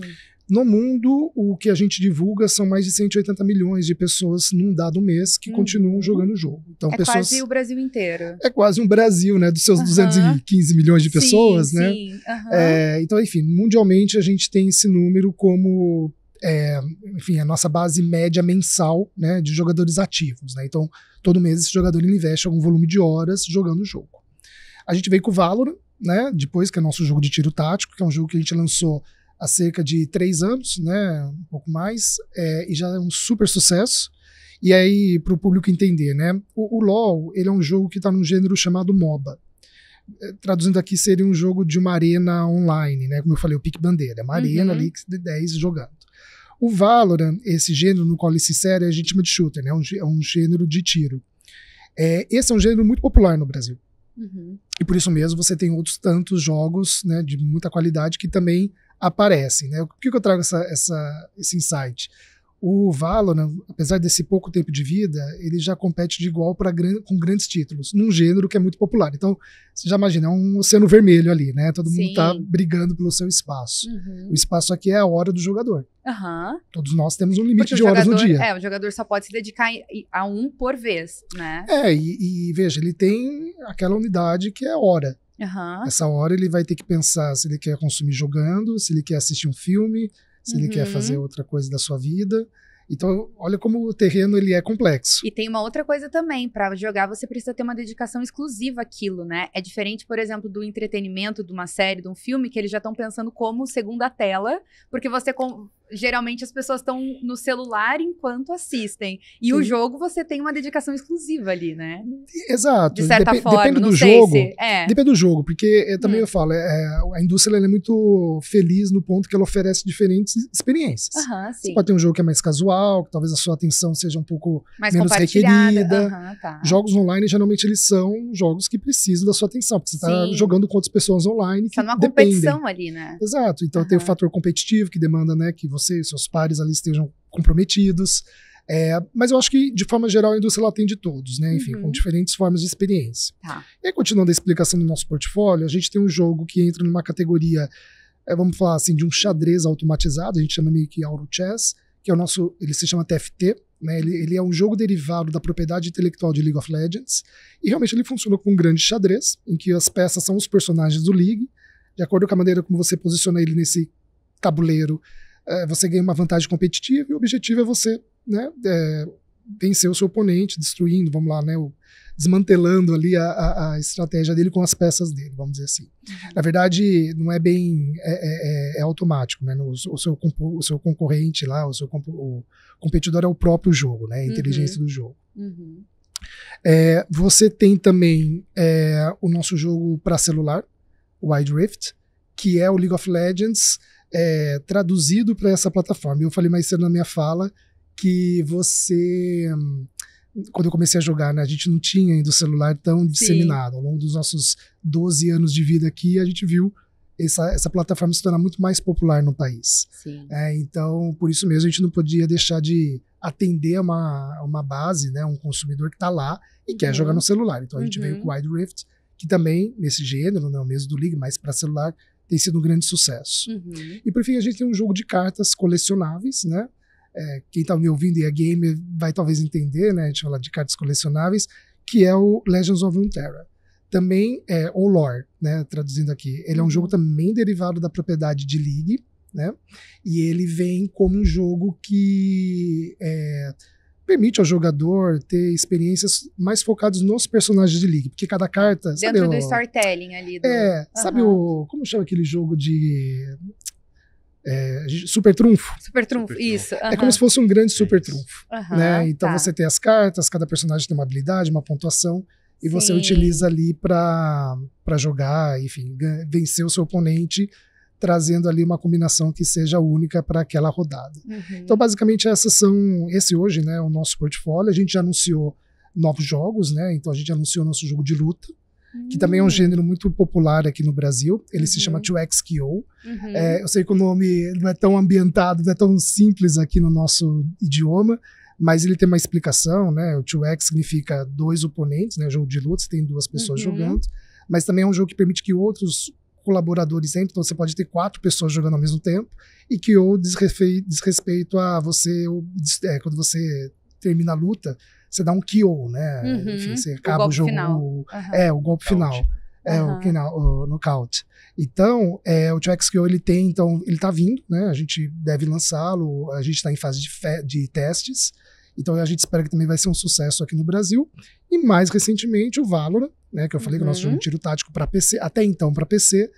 No mundo, o que a gente divulga são mais de 180 milhões de pessoas num dado mês que hum. continuam jogando o jogo. Então, é pessoas... quase o Brasil inteiro. É quase um Brasil, né? Dos seus uhum. 215 milhões de pessoas, sim, né? Sim. É, então, enfim, mundialmente a gente tem esse número como. É, enfim, a nossa base média mensal né, de jogadores ativos. Né? Então, todo mês esse jogador investe algum volume de horas jogando o jogo. A gente veio com o Valorant, né? Depois, que é nosso jogo de tiro tático, que é um jogo que a gente lançou há cerca de três anos, né? Um pouco mais, é, e já é um super sucesso. E aí, para o público entender, né? O, o, LoL, ele é um jogo que está num gênero chamado MOBA. É, traduzindo aqui, seria um jogo de uma arena online, né? Como eu falei, o Pique Bandeira. É uma uhum. arena ali de 10 jogando. O Valorant, esse gênero no qual ele se insere, a é gente chama de shooter, né? É um, é um gênero de tiro. É, esse é um gênero muito popular no Brasil. Uhum. E por isso mesmo você tem outros tantos jogos né, de muita qualidade que também aparecem. Né? O que, que eu trago essa, essa, esse insight? O Valorant, apesar desse pouco tempo de vida, ele já compete de igual para com grandes títulos, num gênero que é muito popular. Então, você já imagina, é um oceano vermelho ali, né? Todo tá Sim. mundo está brigando pelo seu espaço. Uhum. O espaço aqui é a hora do jogador. Uhum. Todos nós temos um limite Porque de horas no dia. É, o jogador só pode se dedicar a um por vez, né? É, e, e veja, ele tem aquela unidade que é hora. Uhum. Essa hora ele vai ter que pensar se ele quer consumir jogando, se ele quer assistir um filme, se uhum. ele quer uhum. fazer outra coisa da sua vida. Então, olha como o terreno ele é complexo. E tem uma outra coisa também, para jogar você precisa ter uma dedicação exclusiva àquilo, né? É diferente, por exemplo, do entretenimento de uma série, de um filme que eles já estão pensando como segunda tela, porque você com geralmente as pessoas estão no celular enquanto assistem. E Sim. o jogo você tem uma dedicação exclusiva ali, né? Exato. De certa Dep forma. Depende do jogo. Se... É. Depende do jogo, porque é, também hum. eu falo, é, é a indústria é muito feliz no ponto que ela oferece diferentes experiências. Uhum, você pode ter um jogo que é mais casual, que talvez a sua atenção seja um pouco mais menos requerida. Uhum, tá. Jogos online, geralmente, eles são jogos que precisam da sua atenção, porque você está jogando com outras pessoas online. Está numa dependem. competição ali, né? Exato. Então uhum. tem o fator competitivo que demanda, né, que você você e seus pares ali estejam comprometidos. É, mas eu acho que, de forma geral, a indústria ela atende todos, né? Enfim, uhum. com diferentes formas de experiência. Tá. E aí, continuando a explicação do nosso portfólio, a gente tem um jogo que entra numa categoria, é, vamos falar assim, de um xadrez automatizado, a gente chama meio que Auro Chess, que é o nosso, ele se chama TFT, né? Ele, ele é um jogo derivado da propriedade intelectual de League of Legends, e realmente ele funciona com um grande xadrez, em que as peças são os personagens do League, de acordo com a maneira como você posiciona ele nesse tabuleiro, é, você ganha uma vantagem competitiva e o objetivo é você né, é, vencer o seu oponente, destruindo, vamos lá, né, o, desmantelando ali a, a, a, estratégia dele com as peças dele, vamos dizer assim. Uhum. Na verdade, não é bem é, é, é, é automático, né? O, o, seu, o seu concorrente lá, o seu o competidor é o próprio jogo, né? A inteligência uhum. do jogo. Uhum. É, você tem também é, o nosso jogo para celular, o Wide Rift, que é o League of Legends é, traduzido para essa plataforma. Eu falei mais cedo é na minha fala que você quando eu comecei a jogar, né, a gente não tinha ainda o celular tão Sim. disseminado. Ao longo dos nossos 12 anos de vida aqui, a gente viu essa, essa plataforma se tornar muito mais popular no país. É, então, por isso mesmo, a gente não podia deixar de atender uma, uma base, né, um consumidor que está lá e uhum. quer jogar no celular. Então, a gente uhum. veio com o Wide Rift, que também, nesse gênero, não é o mesmo do League, mas para celular, tem sido um grande sucesso. Uhum. E por fim, a gente tem um jogo de cartas colecionáveis, né? É, quem está me ouvindo e é gamer vai talvez entender, né? A gente fala de cartas colecionáveis, que é o Legends of Runeterra. Também é o lore, né? Traduzindo aqui. Ele é um uhum. jogo também derivado da propriedade de League, né? E ele vem como um jogo que é, permite ao jogador ter experiências mais focadas nos personagens de League, porque cada carta... Dentro sabe, do o, storytelling ali. Do... É, uhum. sabe o... Como chama aquele jogo de... É, super trunfo. Super trunfo, super isso. É como se fosse um grande é super trunfo. né? Então tá. você tem as cartas, cada personagem tem uma habilidade, uma pontuação, e Sim. você utiliza ali para jogar, enfim, vencer o seu oponente trazendo ali uma combinação que seja única para aquela rodada. Uhum. Então, basicamente, essas são esse hoje, né, o nosso portfólio. A gente já anunciou novos jogos, né? Então a gente anunciou nosso jogo de luta, uhum. que também é um hum. gênero muito popular aqui no Brasil. Ele uhum. se chama 2XKO. Uhum. uhum. É, eu sei que o nome não é tão ambientado, não é tão simples aqui no nosso idioma, mas ele tem uma explicação, né? O 2X significa dois oponentes, né? Jogo de luta, você tem duas pessoas uhum. jogando. Mas também é um jogo que permite que outros colaboradores dentro então você pode ter quatro pessoas jogando ao mesmo tempo, e que ou diz respeito a você, ou, é, quando você termina a luta, você dá um kill, né? Uhum. Enfim, você acaba o, o jogo. Final. Uhum. É, o golpe final. É uhum. o, final, o knockout. Então, é, o TraxKO ele tem, então, ele tá vindo, né? A gente deve lançá-lo, a gente está em fase de, de testes. Então a gente espera que também vai ser um sucesso aqui no Brasil. E mais recentemente o Valorant, né, que eu falei uhum. que é o nosso uhum. jogo de tiro tático para PC, até então para PC,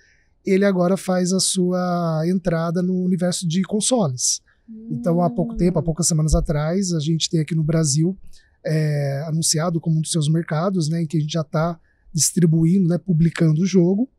ele agora faz a sua entrada no universo de consoles. Uhum. Então há pouco hum. tempo, há poucas semanas atrás, a gente tem aqui no Brasil é, anunciado como um dos seus mercados, né, em que a gente já está distribuindo, né, publicando o jogo.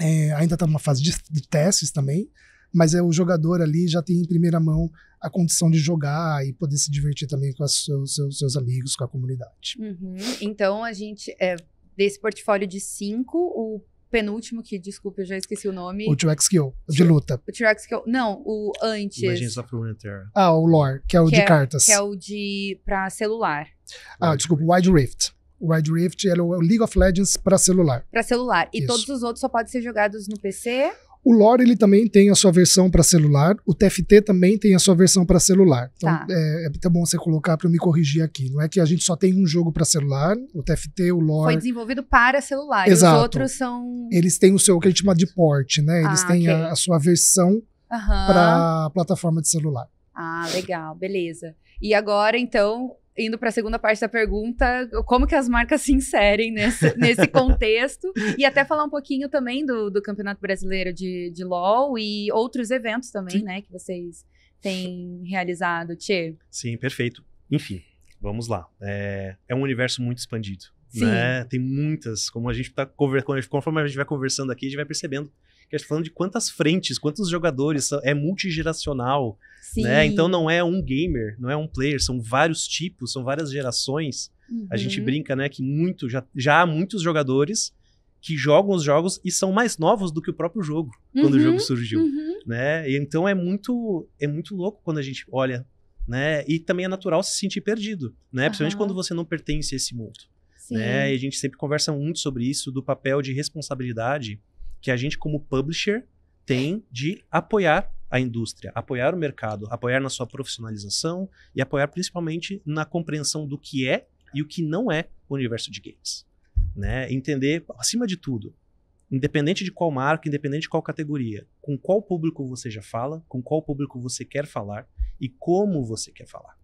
É, ainda está numa fase de, de testes também, mas é o jogador ali já tem em primeira mão a condição de jogar e poder se divertir também com os seus, seus, seus, amigos, com a comunidade. Uhum. Então a gente é, desse portfólio de cinco, o penúltimo que, desculpa, eu já esqueci o nome. O T-Rex Kill, de luta. O T-Rex Kill, não, o antes. Legends of Runeterra. Ah, o Lore, que é o que de é, cartas. Que é o de, pra celular. Ah, Wide desculpa, Wide Rift. O Wide Rift é o League of Legends para celular. Para celular. E Isso. todos os outros só podem ser jogados no PC o Lore ele também tem a sua versão para celular, o TFT também tem a sua versão para celular. Então tá. É, é bom você colocar para eu me corrigir aqui. Não é que a gente só tem um jogo para celular, o TFT, o Lore. Foi desenvolvido para celular. Exato. os outros são. Eles têm o seu o que a gente chama de port, né? Eles ah, têm okay. a, a, sua versão uhum. para plataforma de celular. Ah, legal, beleza. E agora então indo para a segunda parte da pergunta, como que as marcas se inserem nesse, [laughs] nesse contexto e até falar um pouquinho também do, do Campeonato Brasileiro de, de LOL e outros eventos também, Sim. né, que vocês têm realizado, Tchê. Sim, perfeito. Enfim, vamos lá. É, é um universo muito expandido, Sim. né? Tem muitas, como a gente tá conversando, conforme a gente vai conversando aqui, a gente vai percebendo que a gente tá falando de quantas frentes, quantos jogadores, é multigeracional, Sim. Né? Então não é um gamer, não é um player, são vários tipos, são várias gerações. Uhum. A gente uhum. brinca, né, que muito já, já há muitos jogadores que jogam os jogos e são mais novos do que o próprio jogo quando o jogo uhum. surgiu, uhum. né? E então é muito é muito louco quando a gente olha, né? E também é natural se sentir perdido, né? Principalmente quando você não pertence a esse mundo, né? E a gente sempre conversa muito sobre isso do papel de responsabilidade que a gente como publisher tem de apoiar a indústria, apoiar o mercado, apoiar na sua profissionalização e apoiar principalmente na compreensão do que é e o que não é o universo de games. Né? Entender, acima de tudo, independente de qual marca, independente de qual categoria, com qual público você já fala, com qual público você quer falar e como você quer falar.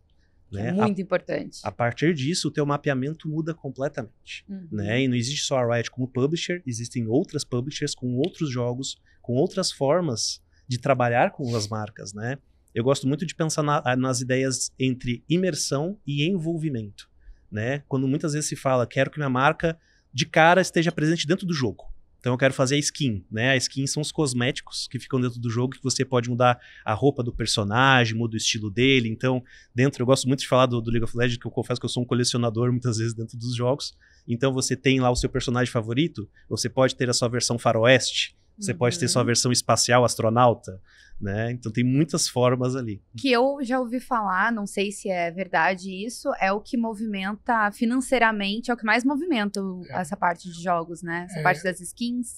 Né? É muito a, importante. A partir disso, o teu mapeamento muda completamente. Uhum. Né? E não existe só a Riot como publisher, existem outras publishers com outros jogos, com outras formas de trabalhar com as marcas, né? Eu gosto muito de pensar na, nas ideias entre imersão e envolvimento, né? Quando muitas vezes se fala, quero que minha marca de cara esteja presente dentro do jogo. Então eu quero fazer a skin, né? A skin são os cosméticos que ficam dentro do jogo que você pode mudar a roupa do personagem, muda o estilo dele. Então, dentro, eu gosto muito de falar do, do League of Legends, que eu confesso que eu sou um colecionador muitas vezes dentro dos jogos. Então você tem lá o seu personagem favorito, você pode ter a sua versão faroeste, você pode ter sua uhum. versão espacial, astronauta, né? Então tem muitas formas ali. Que eu já ouvi falar, não sei se é verdade isso, é o que movimenta financeiramente, é o que mais movimenta é. essa parte de jogos, né? Essa é. parte das skins.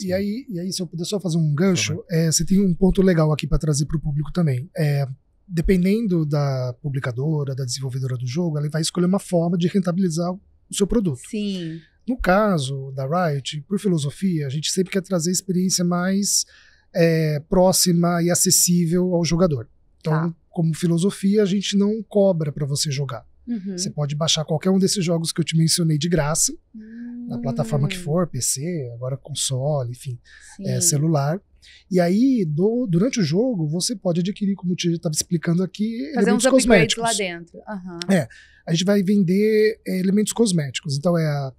E aí, e aí, se eu puder só fazer um gancho, é, você tem um ponto legal aqui para trazer para o público também. É, dependendo da publicadora, da desenvolvedora do jogo, ela vai escolher uma forma de rentabilizar o seu produto. Sim. No caso da Riot, por filosofia, a gente sempre quer trazer a experiência mais é, próxima e acessível ao jogador. Então, tá. como filosofia, a gente não cobra para você jogar. Uhum. Você pode baixar qualquer um desses jogos que eu te mencionei de graça, uhum. na plataforma que hum. for, PC, agora console, enfim, é, celular. E aí, do, durante o jogo, você pode adquirir, como o Tia estava explicando aqui, Fazer elementos cosméticos. lá dentro. Uhum. É, a gente vai vender é, elementos cosméticos. Então, é a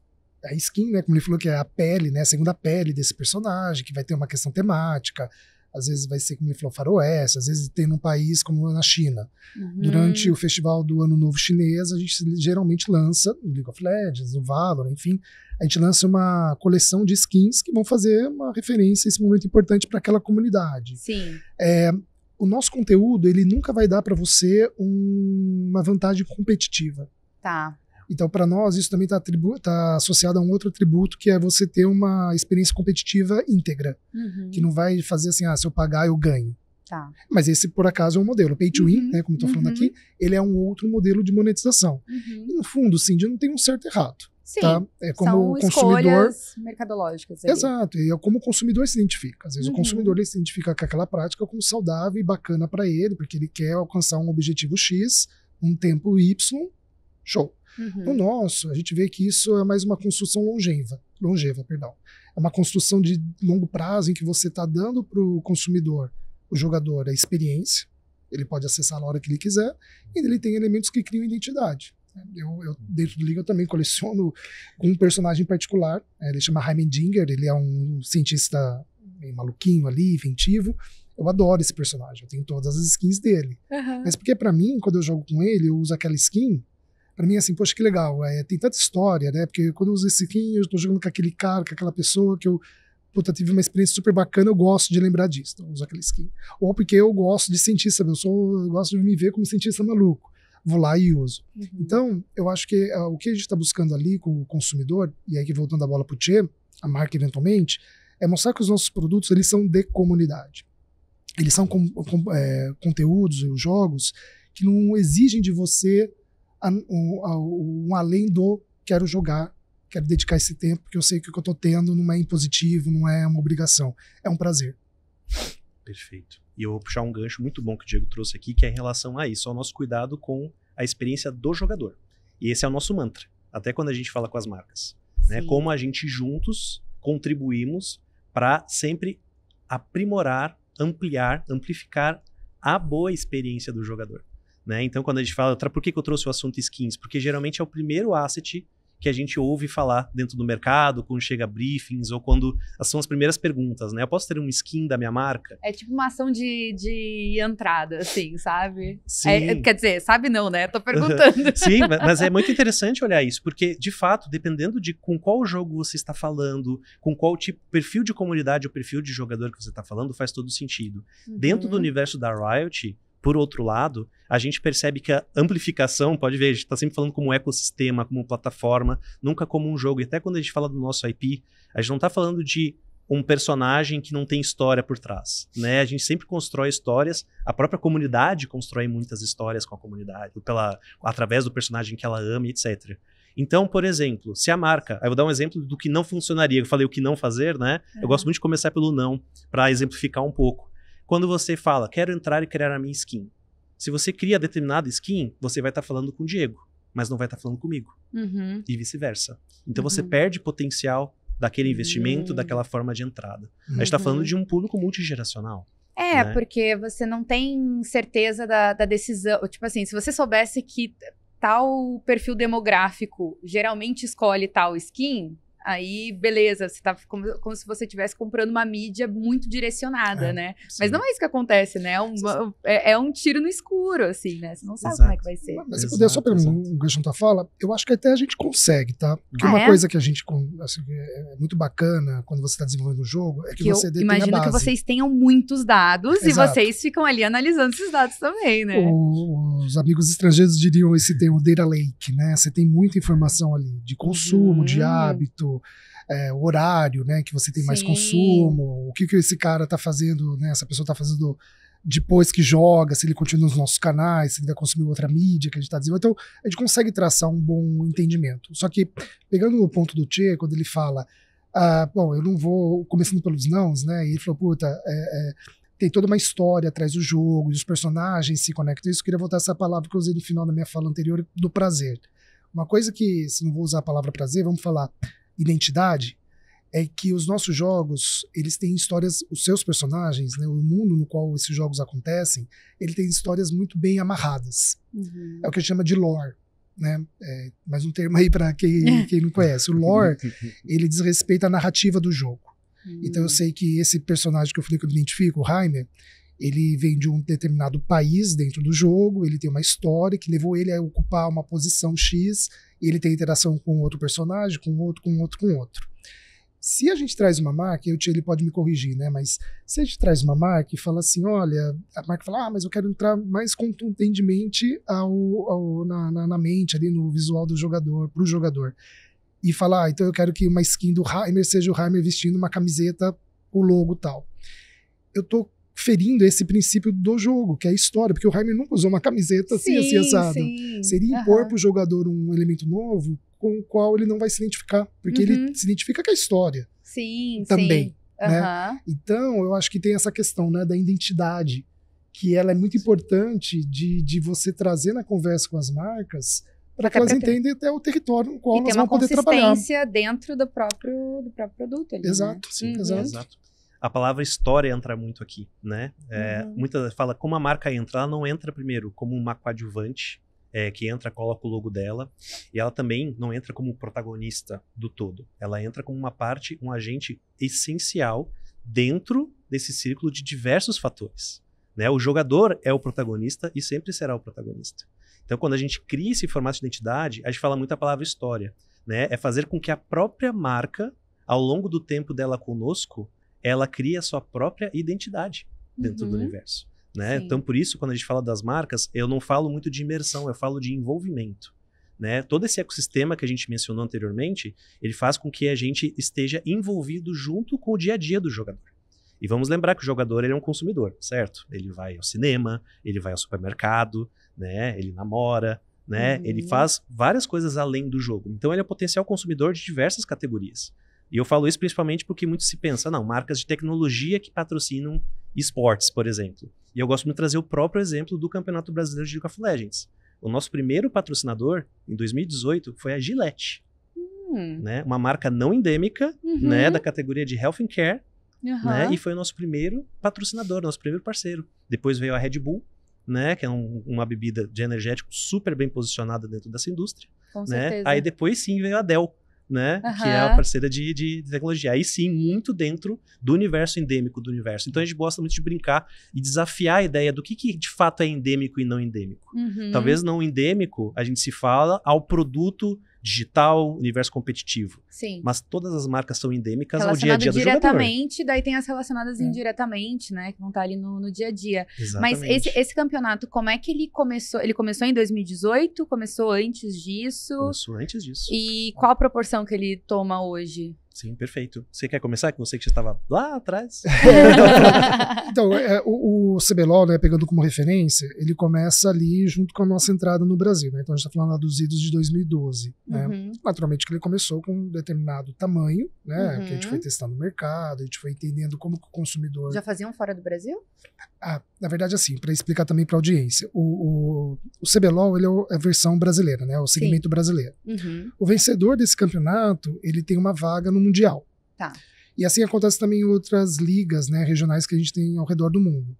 a skin, né? Como ele falou, que é a pele, né? A segunda pele desse personagem, que vai ter uma questão temática. Às vezes vai ser, como ele falou, faroeste, às vezes tem num país como na China. Uhum. Durante o festival do Ano Novo Chinês, a gente geralmente lança, no League of Legends, no Valor, enfim, a gente lança uma coleção de skins que vão fazer uma referência a esse momento importante para aquela comunidade. Sim. É, o nosso conteúdo, ele nunca vai dar para você um, uma vantagem competitiva. Tá. Então, para nós, isso também está tá associado a um outro atributo, que é você ter uma experiência competitiva íntegra, uhum. que não vai fazer assim, ah, se eu pagar, eu ganho. Tá. Mas esse, por acaso, é um modelo. O Pay to Win, uhum. né, como estou falando uhum. aqui, ele é um outro modelo de monetização. Uhum. E, no fundo, Cindy, não tem um certo errado. Sim, tá? é como são o consumidor mercadológicas. Ali. Exato, e é como o consumidor se identifica. Às vezes uhum. o consumidor ele se identifica com aquela prática como saudável e bacana para ele, porque ele quer alcançar um objetivo X, um tempo Y, show. Uhum. nosso, a gente vê que isso é mais uma construção longeva, longeva, perdão. É uma construção de longo prazo em que você está dando para o consumidor, o jogador, a experiência. Ele pode acessar na hora que ele quiser e ele tem elementos que criam identidade. Eu, eu, dentro do League eu também coleciono um personagem particular. É, ele chama Heimendinger, ele é um cientista meio maluquinho ali, inventivo. Eu adoro esse personagem, eu tenho todas as skins dele. Uhum. Mas porque para mim, quando eu jogo com ele, eu uso aquela skin para mim, assim, poxa, que legal, é, tem tanta história, né? Porque quando eu uso esse skin, eu estou jogando com aquele cara, com aquela pessoa que eu puta, tive uma experiência super bacana, eu gosto de lembrar disso, então uso aquele skin. Ou porque eu gosto de cientista, eu, sou, eu gosto de me ver como cientista maluco, vou lá e uso. Uhum. Então, eu acho que uh, o que a gente está buscando ali com o consumidor, e aí que voltando a bola para o Tchê, a marca eventualmente, é mostrar que os nossos produtos eles são de comunidade. Eles são com, com, é, conteúdos, jogos que não exigem de você um, um além do quero jogar, quero dedicar esse tempo, porque eu sei que o que eu estou tendo não é impositivo, não é uma obrigação, é um prazer. Perfeito. E eu vou puxar um gancho muito bom que o Diego trouxe aqui, que é em relação a isso, ao nosso cuidado com a experiência do jogador. E esse é o nosso mantra, até quando a gente fala com as marcas. Né? Como a gente juntos contribuímos para sempre aprimorar, ampliar, amplificar a boa experiência do jogador. Né? Então, quando a gente fala, por que, que eu trouxe o assunto skins? Porque geralmente é o primeiro asset que a gente ouve falar dentro do mercado, quando chega briefings ou quando são as primeiras perguntas, né? Eu posso ter um skin da minha marca? É tipo uma ação de, de entrada, assim, sabe? É, é, Sim. É, quer dizer, sabe não, né? Tô [laughs] perguntando. Sim, mas é muito interessante olhar isso, porque, de fato, dependendo de com qual jogo você está falando, com qual tipo, perfil de comunidade ou perfil de jogador que você está falando, faz todo sentido. Uhum. Dentro do uhum. universo da Riot, por outro lado, a gente percebe que a amplificação, pode ver, a gente está sempre falando como ecossistema, como plataforma, nunca como um jogo. E até quando a gente fala do nosso IP, a gente não está falando de um personagem que não tem história por trás, né? A gente sempre constrói histórias, a própria comunidade constrói muitas histórias com a comunidade, pela, através do personagem que ela ama, etc. Então, por exemplo, se a marca, eu vou dar um exemplo do que não funcionaria, eu falei o que não fazer, né? Uhum. Eu gosto muito de começar pelo não, para exemplificar um pouco. Quando você fala, quero entrar e criar a minha skin. Se você cria determinada skin, você vai estar tá falando com o Diego, mas não vai estar tá falando comigo. Uhum. E vice-versa. Então uhum. você perde potencial daquele hum. investimento, uhum. daquela forma de entrada. A gente está uhum. falando de um público multigeracional. É, né? porque você não tem certeza da, da decisão. Tipo assim, se você soubesse que tal perfil demográfico geralmente escolhe tal skin, Aí, beleza, você tá como, como se você estivesse comprando uma mídia muito direcionada, é, né? Sim. Mas não é isso que acontece, né? É um, é, é, um tiro no escuro, assim, né? Você não sabe exato. como é que vai ser. Mas, se puder, só perguntar um gancho na tua fala, eu acho que até a gente consegue, tá? Porque ah, uma é? coisa que a gente assim, é, é muito bacana quando você está desenvolvendo um jogo é que, que você detém Imagina que vocês tenham muitos dados exato. e vocês ficam ali analisando esses dados também, né? O, os amigos estrangeiros diriam esse tem o data lake, né? Você tem muita informação ali de consumo, hum. de uhum. hábito, o, é, o horário, né, que você tem Sim. mais consumo, o que, que esse cara tá fazendo, né, essa pessoa tá fazendo depois que joga, se ele continua nos nossos canais, se ele vai consumir outra mídia que a gente está dizendo, Então, a gente consegue traçar um bom entendimento. Só que, pegando o ponto do Tchê, quando ele fala, ah, bom, eu não vou, começando pelos nãos, né? E ele falou, puta, é, é, tem toda uma história atrás do jogo, e os personagens se conectam. Isso, eu queria voltar a essa palavra que eu usei no final da minha fala anterior, do prazer. Uma coisa que, se não vou usar a palavra prazer, vamos falar identidade é que os nossos jogos, eles têm histórias, os seus personagens, né, o mundo no qual esses jogos acontecem, ele tem histórias muito bem amarradas. Uhum. É o que a gente chama de lore. Né? É, mais um termo aí para quem, [laughs] quem não conhece. O lore, [laughs] ele diz respeito à narrativa do jogo. Uhum. Então eu hum. sei que esse personagem que eu falei que eu identifico, o Heimer, ele vem de um determinado país dentro do jogo, ele tem uma história que levou ele a ocupar uma posição X, ele tem interação com outro personagem, com outro, com outro, com outro. Se a gente traz uma marca, eu te, ele pode me corrigir, né? Mas se a gente traz uma marca e fala assim, olha, a marca fala, ah, mas eu quero entrar mais contundentemente ao, ao na, na, na, mente ali no visual do jogador, para o jogador. E falar, ah, então eu quero que uma skin do Heimer seja o Heimer vestindo uma camiseta, o logo tal. Eu tô ferindo esse princípio do jogo, que é a história, porque o Jaime nunca usou uma camiseta assim, assim sim, assim, assado. Sim. Seria impor uhum. para o jogador um elemento novo com o qual ele não vai se identificar, porque uhum. ele se identifica com a história. Sim, também. Sim. Também. Uhum. Então, eu acho que tem essa questão né, da identidade, que ela é muito importante de, de você trazer na conversa com as marcas para que elas entendam até o território no qual e elas vão poder trabalhar. E tem uma consistência dentro do próprio, do próprio produto. Ali, né? exato, né? sim, uhum. exato a palavra história entra muito aqui, né? É, uhum. fala como a marca entra, ela não entra primeiro como uma coadjuvante, é, que entra, coloca o logo dela, e ela também não entra como protagonista do todo. Ela entra como uma parte, um agente essencial dentro desse círculo de diversos fatores. Né? O jogador é o protagonista e sempre será o protagonista. Então, quando a gente cria esse formato de identidade, a gente fala muito a palavra história. Né? É fazer com que a própria marca, ao longo do tempo dela conosco, ela cria a sua própria identidade dentro uhum. do universo. Né? Então, por isso, quando a gente fala das marcas, eu não falo muito de imersão, eu falo de envolvimento. Né? Todo esse ecossistema que a gente mencionou anteriormente, ele faz com que a gente esteja envolvido junto com o dia a dia do jogador. E vamos lembrar que o jogador ele é um consumidor, certo? Ele vai ao cinema, ele vai ao supermercado, né? ele namora, né? Uhum. Ele faz várias coisas além do jogo. Então ele é um potencial consumidor de diversas categorias. E eu falo isso principalmente porque muito se pensa, não, marcas de tecnologia que patrocinam esportes, por exemplo. E eu gosto muito de trazer o próprio exemplo do Campeonato Brasileiro de League of Legends. O nosso primeiro patrocinador, em 2018, foi a Gillette. Hum. Né? Uma marca não endêmica, uhum. né? da categoria de Health and Care. Uhum. Né? E foi o nosso primeiro patrocinador, nosso primeiro parceiro. Depois veio a Red Bull, né? que é um, uma bebida de energético super bem posicionada dentro dessa indústria. Com né? Certeza. Aí depois sim veio a Dell né? Uhum. Que é a parceira de, de, tecnologia. Aí sim, muito dentro do universo endêmico do universo. Então a gente gosta muito de brincar e desafiar a ideia do que, que de fato é endêmico e não endêmico. Uhum. Talvez não endêmico a gente se fala ao produto digital, universo competitivo. Sim. Mas todas as marcas são endêmicas ao dia a dia do jogador. diretamente, daí tem as relacionadas é. indiretamente, né? Que vão estar tá ali no, no dia a dia. Exatamente. Mas esse, esse, campeonato, como é que ele começou? Ele começou em 2018? Começou antes disso? Começou antes disso. E qual a proporção que ele toma hoje? Sim, perfeito. Você quer começar? Que você que você estava lá atrás. [laughs] então, é, é, o, o CBLOL, né, pegando como referência, ele começa ali junto com a nossa entrada no Brasil. Né? Então, a gente está falando dos idos de 2012. Né? Uhum. Naturalmente que ele começou com um determinado tamanho, né? Uhum. Que a gente foi testando no mercado, a gente foi entendendo como que o consumidor... Já faziam fora do Brasil? Ah, na verdade, assim, para explicar também para a audiência. O, o, o CBLOL, ele é, é a versão brasileira, né? É o segmento Sim. brasileiro. Uhum. O vencedor desse campeonato, ele tem uma vaga no mundial. Tá. E assim acontece também em outras ligas né, regionais que a gente tem ao redor do mundo.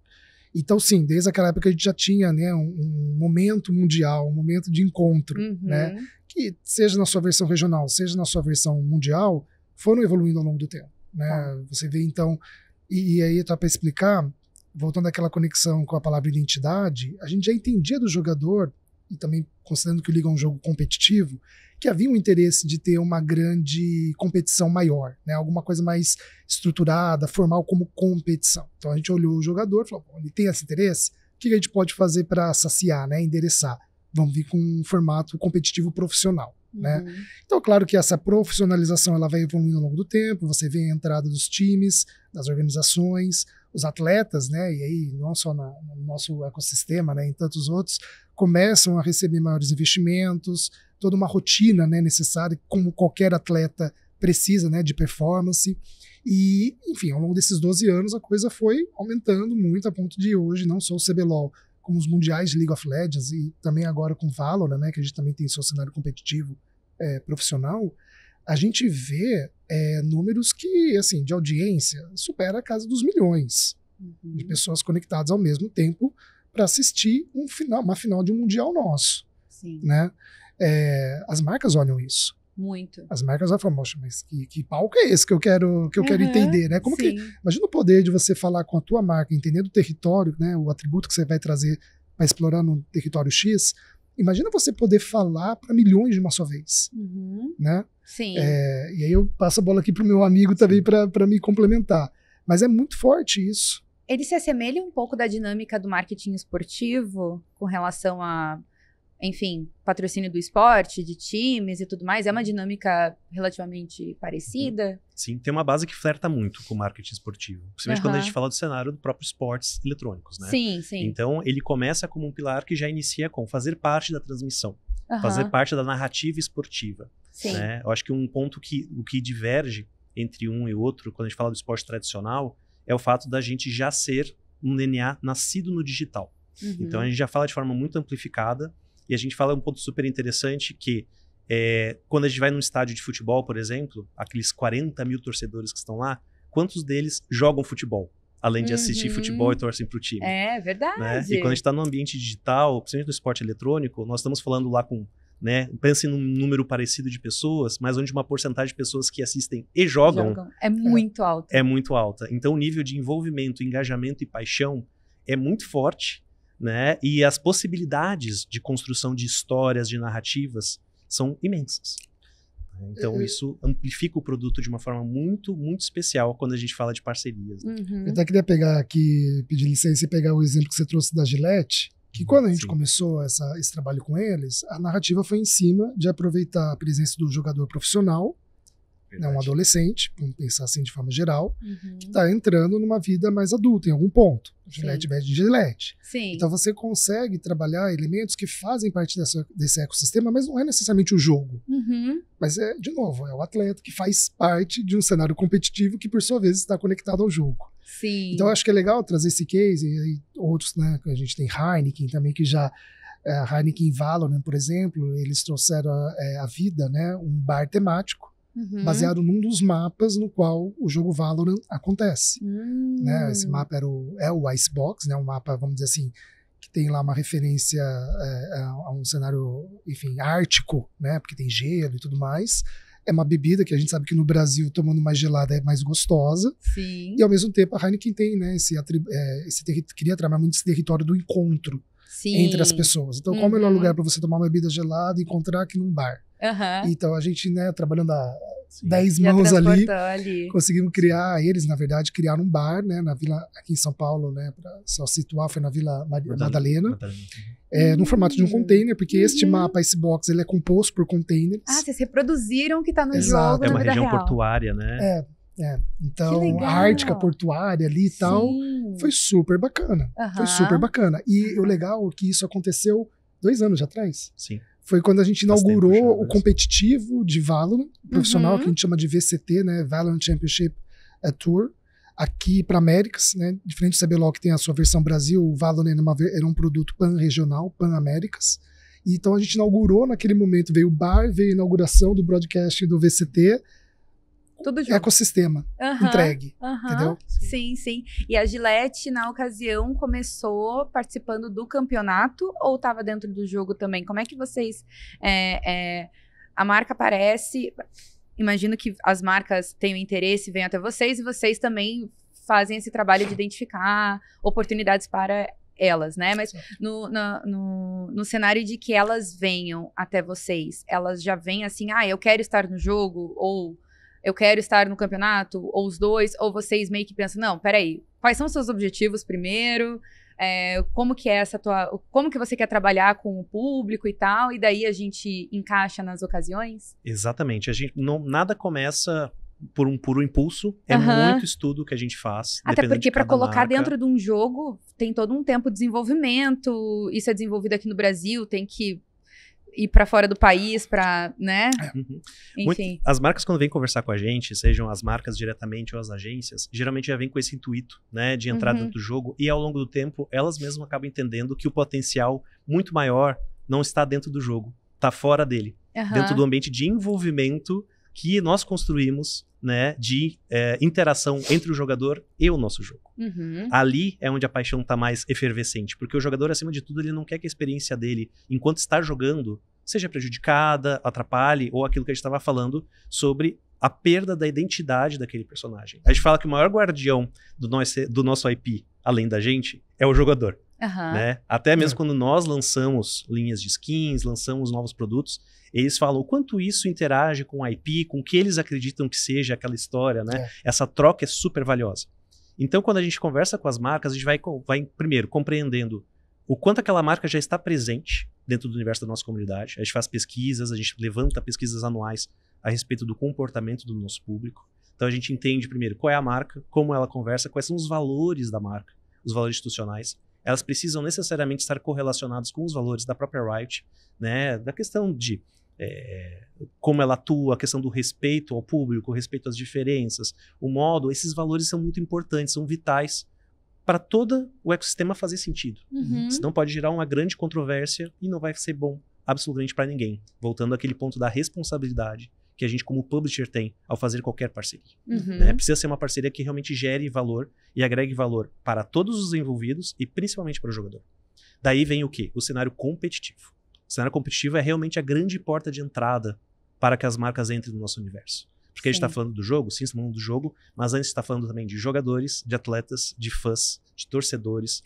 Então, sim, desde aquela época a gente já tinha né, um, um momento mundial, um momento de encontro, uhum. né, que seja na sua versão regional, seja na sua versão mundial, foram evoluindo ao longo do tempo. Né? Tá. Você vê, então, e, e aí tá para explicar, voltando àquela conexão com a palavra identidade, a gente já entendia do jogador e também considerando que o Liga é um jogo competitivo, que havia um interesse de ter uma grande competição maior, né? alguma coisa mais estruturada, formal como competição. Então a gente olhou o jogador e falou: ele tem esse interesse? O que a gente pode fazer para saciar, né? endereçar? Vamos vir com um formato competitivo profissional. Né? Uhum. Então, claro que essa profissionalização ela vai evoluindo ao longo do tempo, você vê a entrada dos times, das organizações, os atletas, né, e aí não só na, no nosso ecossistema, né, em tantos outros, começam a receber maiores investimentos, toda uma rotina né, necessária, como qualquer atleta precisa né, de performance. E, enfim, ao longo desses 12 anos a coisa foi aumentando muito a ponto de hoje, não só o CBLOL, como os mundiais de League of Legends e também agora com Valorant, né, que a gente também tem seu cenário competitivo é, profissional, a gente vê é, números que, assim, de audiência, supera a casa dos milhões uhum. de pessoas conectadas ao mesmo tempo para assistir um final, uma final de um mundial nosso. Sim. Né? É, as marcas olham isso. Muito. As marcas vão falar, mas que, que palco é esse que eu quero que eu uhum, quero entender, né? Como que imagina o poder de você falar com a tua marca, entendendo o território, né? O atributo que você vai trazer para explorar no território X, Imagina você poder falar para milhões de uma só vez, uhum. né? Sim. É, e aí eu passo a bola aqui pro meu amigo também para me complementar. Mas é muito forte isso. Ele se assemelha um pouco da dinâmica do marketing esportivo com relação a enfim, patrocínio do esporte, de times e tudo mais, é uma uhum. dinâmica relativamente parecida. Sim, tem uma base que flerta muito com o marketing esportivo. Principalmente uhum. quando a gente fala do cenário do próprio esportes eletrônicos, né? Sim, sim. Então, ele começa como um pilar que já inicia com fazer parte da transmissão, uhum. fazer parte da narrativa esportiva. Sim. Né? Eu acho que um ponto que o que diverge entre um e outro, quando a gente fala do esporte tradicional, é o fato da gente já ser um DNA nascido no digital. Uhum. Então, a gente já fala de forma muito amplificada, e a gente fala um ponto super interessante que é, quando a gente vai num estádio de futebol, por exemplo, aqueles 40 mil torcedores que estão lá, quantos deles jogam futebol? Além de uhum. assistir futebol e torcem para o time. É, é verdade. Né? E quando a gente está no ambiente digital, principalmente no esporte eletrônico, nós estamos falando lá com né? Pense num número parecido de pessoas, mas onde uma porcentagem de pessoas que assistem e jogam, jogam. é muito é, alta. É muito alta. Então o nível de envolvimento, engajamento e paixão é muito forte né? E as possibilidades de construção de histórias, de narrativas são imensas. Então uhum. isso amplifica o produto de uma forma muito, muito especial quando a gente fala de parcerias. Né? Uhum. Eu até queria pegar aqui, pedir licença e pegar o exemplo que você trouxe da Gillette, que uhum, quando a gente Sim. começou essa, esse trabalho com eles, a narrativa foi em cima de aproveitar a presença do jogador profissional é um adolescente, vamos pensar assim de forma geral, uhum. que está entrando numa vida mais adulta em algum ponto. gilete Sim. gilete. Então você consegue trabalhar elementos que fazem parte dessa, desse ecossistema, mas não é necessariamente o jogo. Uhum. Mas é, de novo, é o atleta que faz parte de um cenário competitivo que, por sua vez, está conectado ao jogo. Sim. Então eu acho que é legal trazer esse case e, e outros, né? A gente tem Heineken também, que já a eh, Heineken Valorant, né, por exemplo, eles trouxeram a, eh, a, vida, né, um bar temático Uhum. baseado num dos mapas no qual o jogo Valorant acontece. Uhum. Né? Hum. Esse mapa era o, é o Icebox, né? um mapa, vamos dizer assim, que tem lá uma referência é, a um cenário, enfim, ártico, né? porque tem gelo e tudo mais. É uma bebida que a gente sabe que no Brasil, tomando mais gelada, é mais gostosa. Sim. E ao mesmo tempo, a Heineken tem, né? Esse, é, esse queria trabalhar muito esse território do encontro Sim. entre as pessoas. Então, uhum. qual é o melhor uhum. lugar para você tomar uma bebida gelada e encontrar aqui num bar? Uhum. Então a gente, né, trabalhando a Sim. dez mãos ali, ali, conseguimos criar, eles na verdade criaram um bar, né, na Vila, aqui em São Paulo, né, para só situar, foi na Vila Madalena, Madalena. É, no uhum. formato de um container, porque uhum. este mapa, esse box, ele é composto por containers. Ah, vocês reproduziram o que está no Exato. jogo É uma região real. portuária, né? É. É, então, a Ártica portuária ali e tal, foi super bacana. Uhum. Foi super bacana. E o legal é que isso aconteceu dois anos atrás. Sim foi quando a gente inaugurou tempo, o competitivo de Valorant profissional, uhum. que a gente chama de VCT, né? Valorant Championship eh, Tour, aqui para Américas, né? Diferente do CBLOL que tem a sua versão Brasil, o Valorant era, uma, era um produto pan-regional, pan-Américas. Então a gente inaugurou naquele momento, veio o bar, veio a inauguração do broadcast do VCT tudo junto. ecossistema uhum, entregue, uhum, entendeu? Sim, sim. E a Gillette, na ocasião, começou participando do campeonato ou estava dentro do jogo também? Como é que vocês... É, é, a marca aparece... Imagino que as marcas tenham interesse, vêm até vocês e vocês também fazem esse trabalho de identificar oportunidades para elas, né? Mas no, no, no, no, cenário de que elas venham até vocês, elas já vêm assim, ah, eu quero estar no jogo, ou eu quero estar no campeonato, ou os dois, ou vocês meio que pensam, não, peraí, quais são os seus objetivos primeiro? É, como que é essa tua. Como que você quer trabalhar com o público e tal, e daí a gente encaixa nas ocasiões? Exatamente. A gente não, nada começa por um puro impulso, é uhum. muito estudo que a gente faz. Até porque para colocar marca. dentro de um jogo tem todo um tempo de desenvolvimento, isso é desenvolvido aqui no Brasil, tem que ir para fora do país, para, né? É. Uhum. Enfim. Muito, as marcas quando vêm conversar com a gente, sejam as marcas diretamente ou as agências, geralmente já vêm com esse intuito, né, de entrar uhum. dentro do jogo e ao longo do tempo elas mesmas acabam entendendo que o potencial muito maior não está dentro do jogo, está fora dele, uhum. dentro do ambiente de envolvimento que nós construímos né, de é, interação entre o jogador e o nosso jogo. Uhum. Ali é onde a paixão está mais efervescente, porque o jogador, acima de tudo, ele não quer que a experiência dele, enquanto está jogando, seja prejudicada, atrapalhe, ou aquilo que a gente estava falando sobre a perda da identidade daquele personagem. A gente fala que o maior guardião do nosso, do nosso IP, além da gente, é o jogador. Uhum. Né? Até mesmo uhum. quando nós lançamos linhas de skins, lançamos novos produtos, eles falam o quanto isso interage com o IP, com o que eles acreditam que seja aquela história, né? É. Essa troca é super valiosa. Então, quando a gente conversa com as marcas, a gente vai, vai primeiro compreendendo o quanto aquela marca já está presente dentro do universo da nossa comunidade. A gente faz pesquisas, a gente levanta pesquisas anuais a respeito do comportamento do nosso público. Então a gente entende primeiro qual é a marca, como ela conversa, quais são os valores da marca, os valores institucionais elas precisam necessariamente estar correlacionadas com os valores da própria Riot, né? Da questão de é, como ela atua, a questão do respeito ao público, o respeito às diferenças, o modo, esses valores são muito importantes, são vitais para todo o ecossistema fazer sentido. Uhum. Senão pode gerar uma grande controvérsia e não vai ser bom absolutamente para ninguém. Voltando àquele ponto da responsabilidade que a gente, como publisher, tem ao fazer qualquer parceria. Uhum. Né? Precisa ser uma parceria que realmente gere valor e agregue valor para todos os envolvidos e principalmente para o jogador. Daí vem o que? O cenário competitivo. O cenário competitivo é realmente a grande porta de entrada para que as marcas entrem no nosso universo. Porque sim. a gente está falando do jogo, sim, estamos mundo do jogo, mas antes está falando também de jogadores, de atletas, de fãs, de torcedores,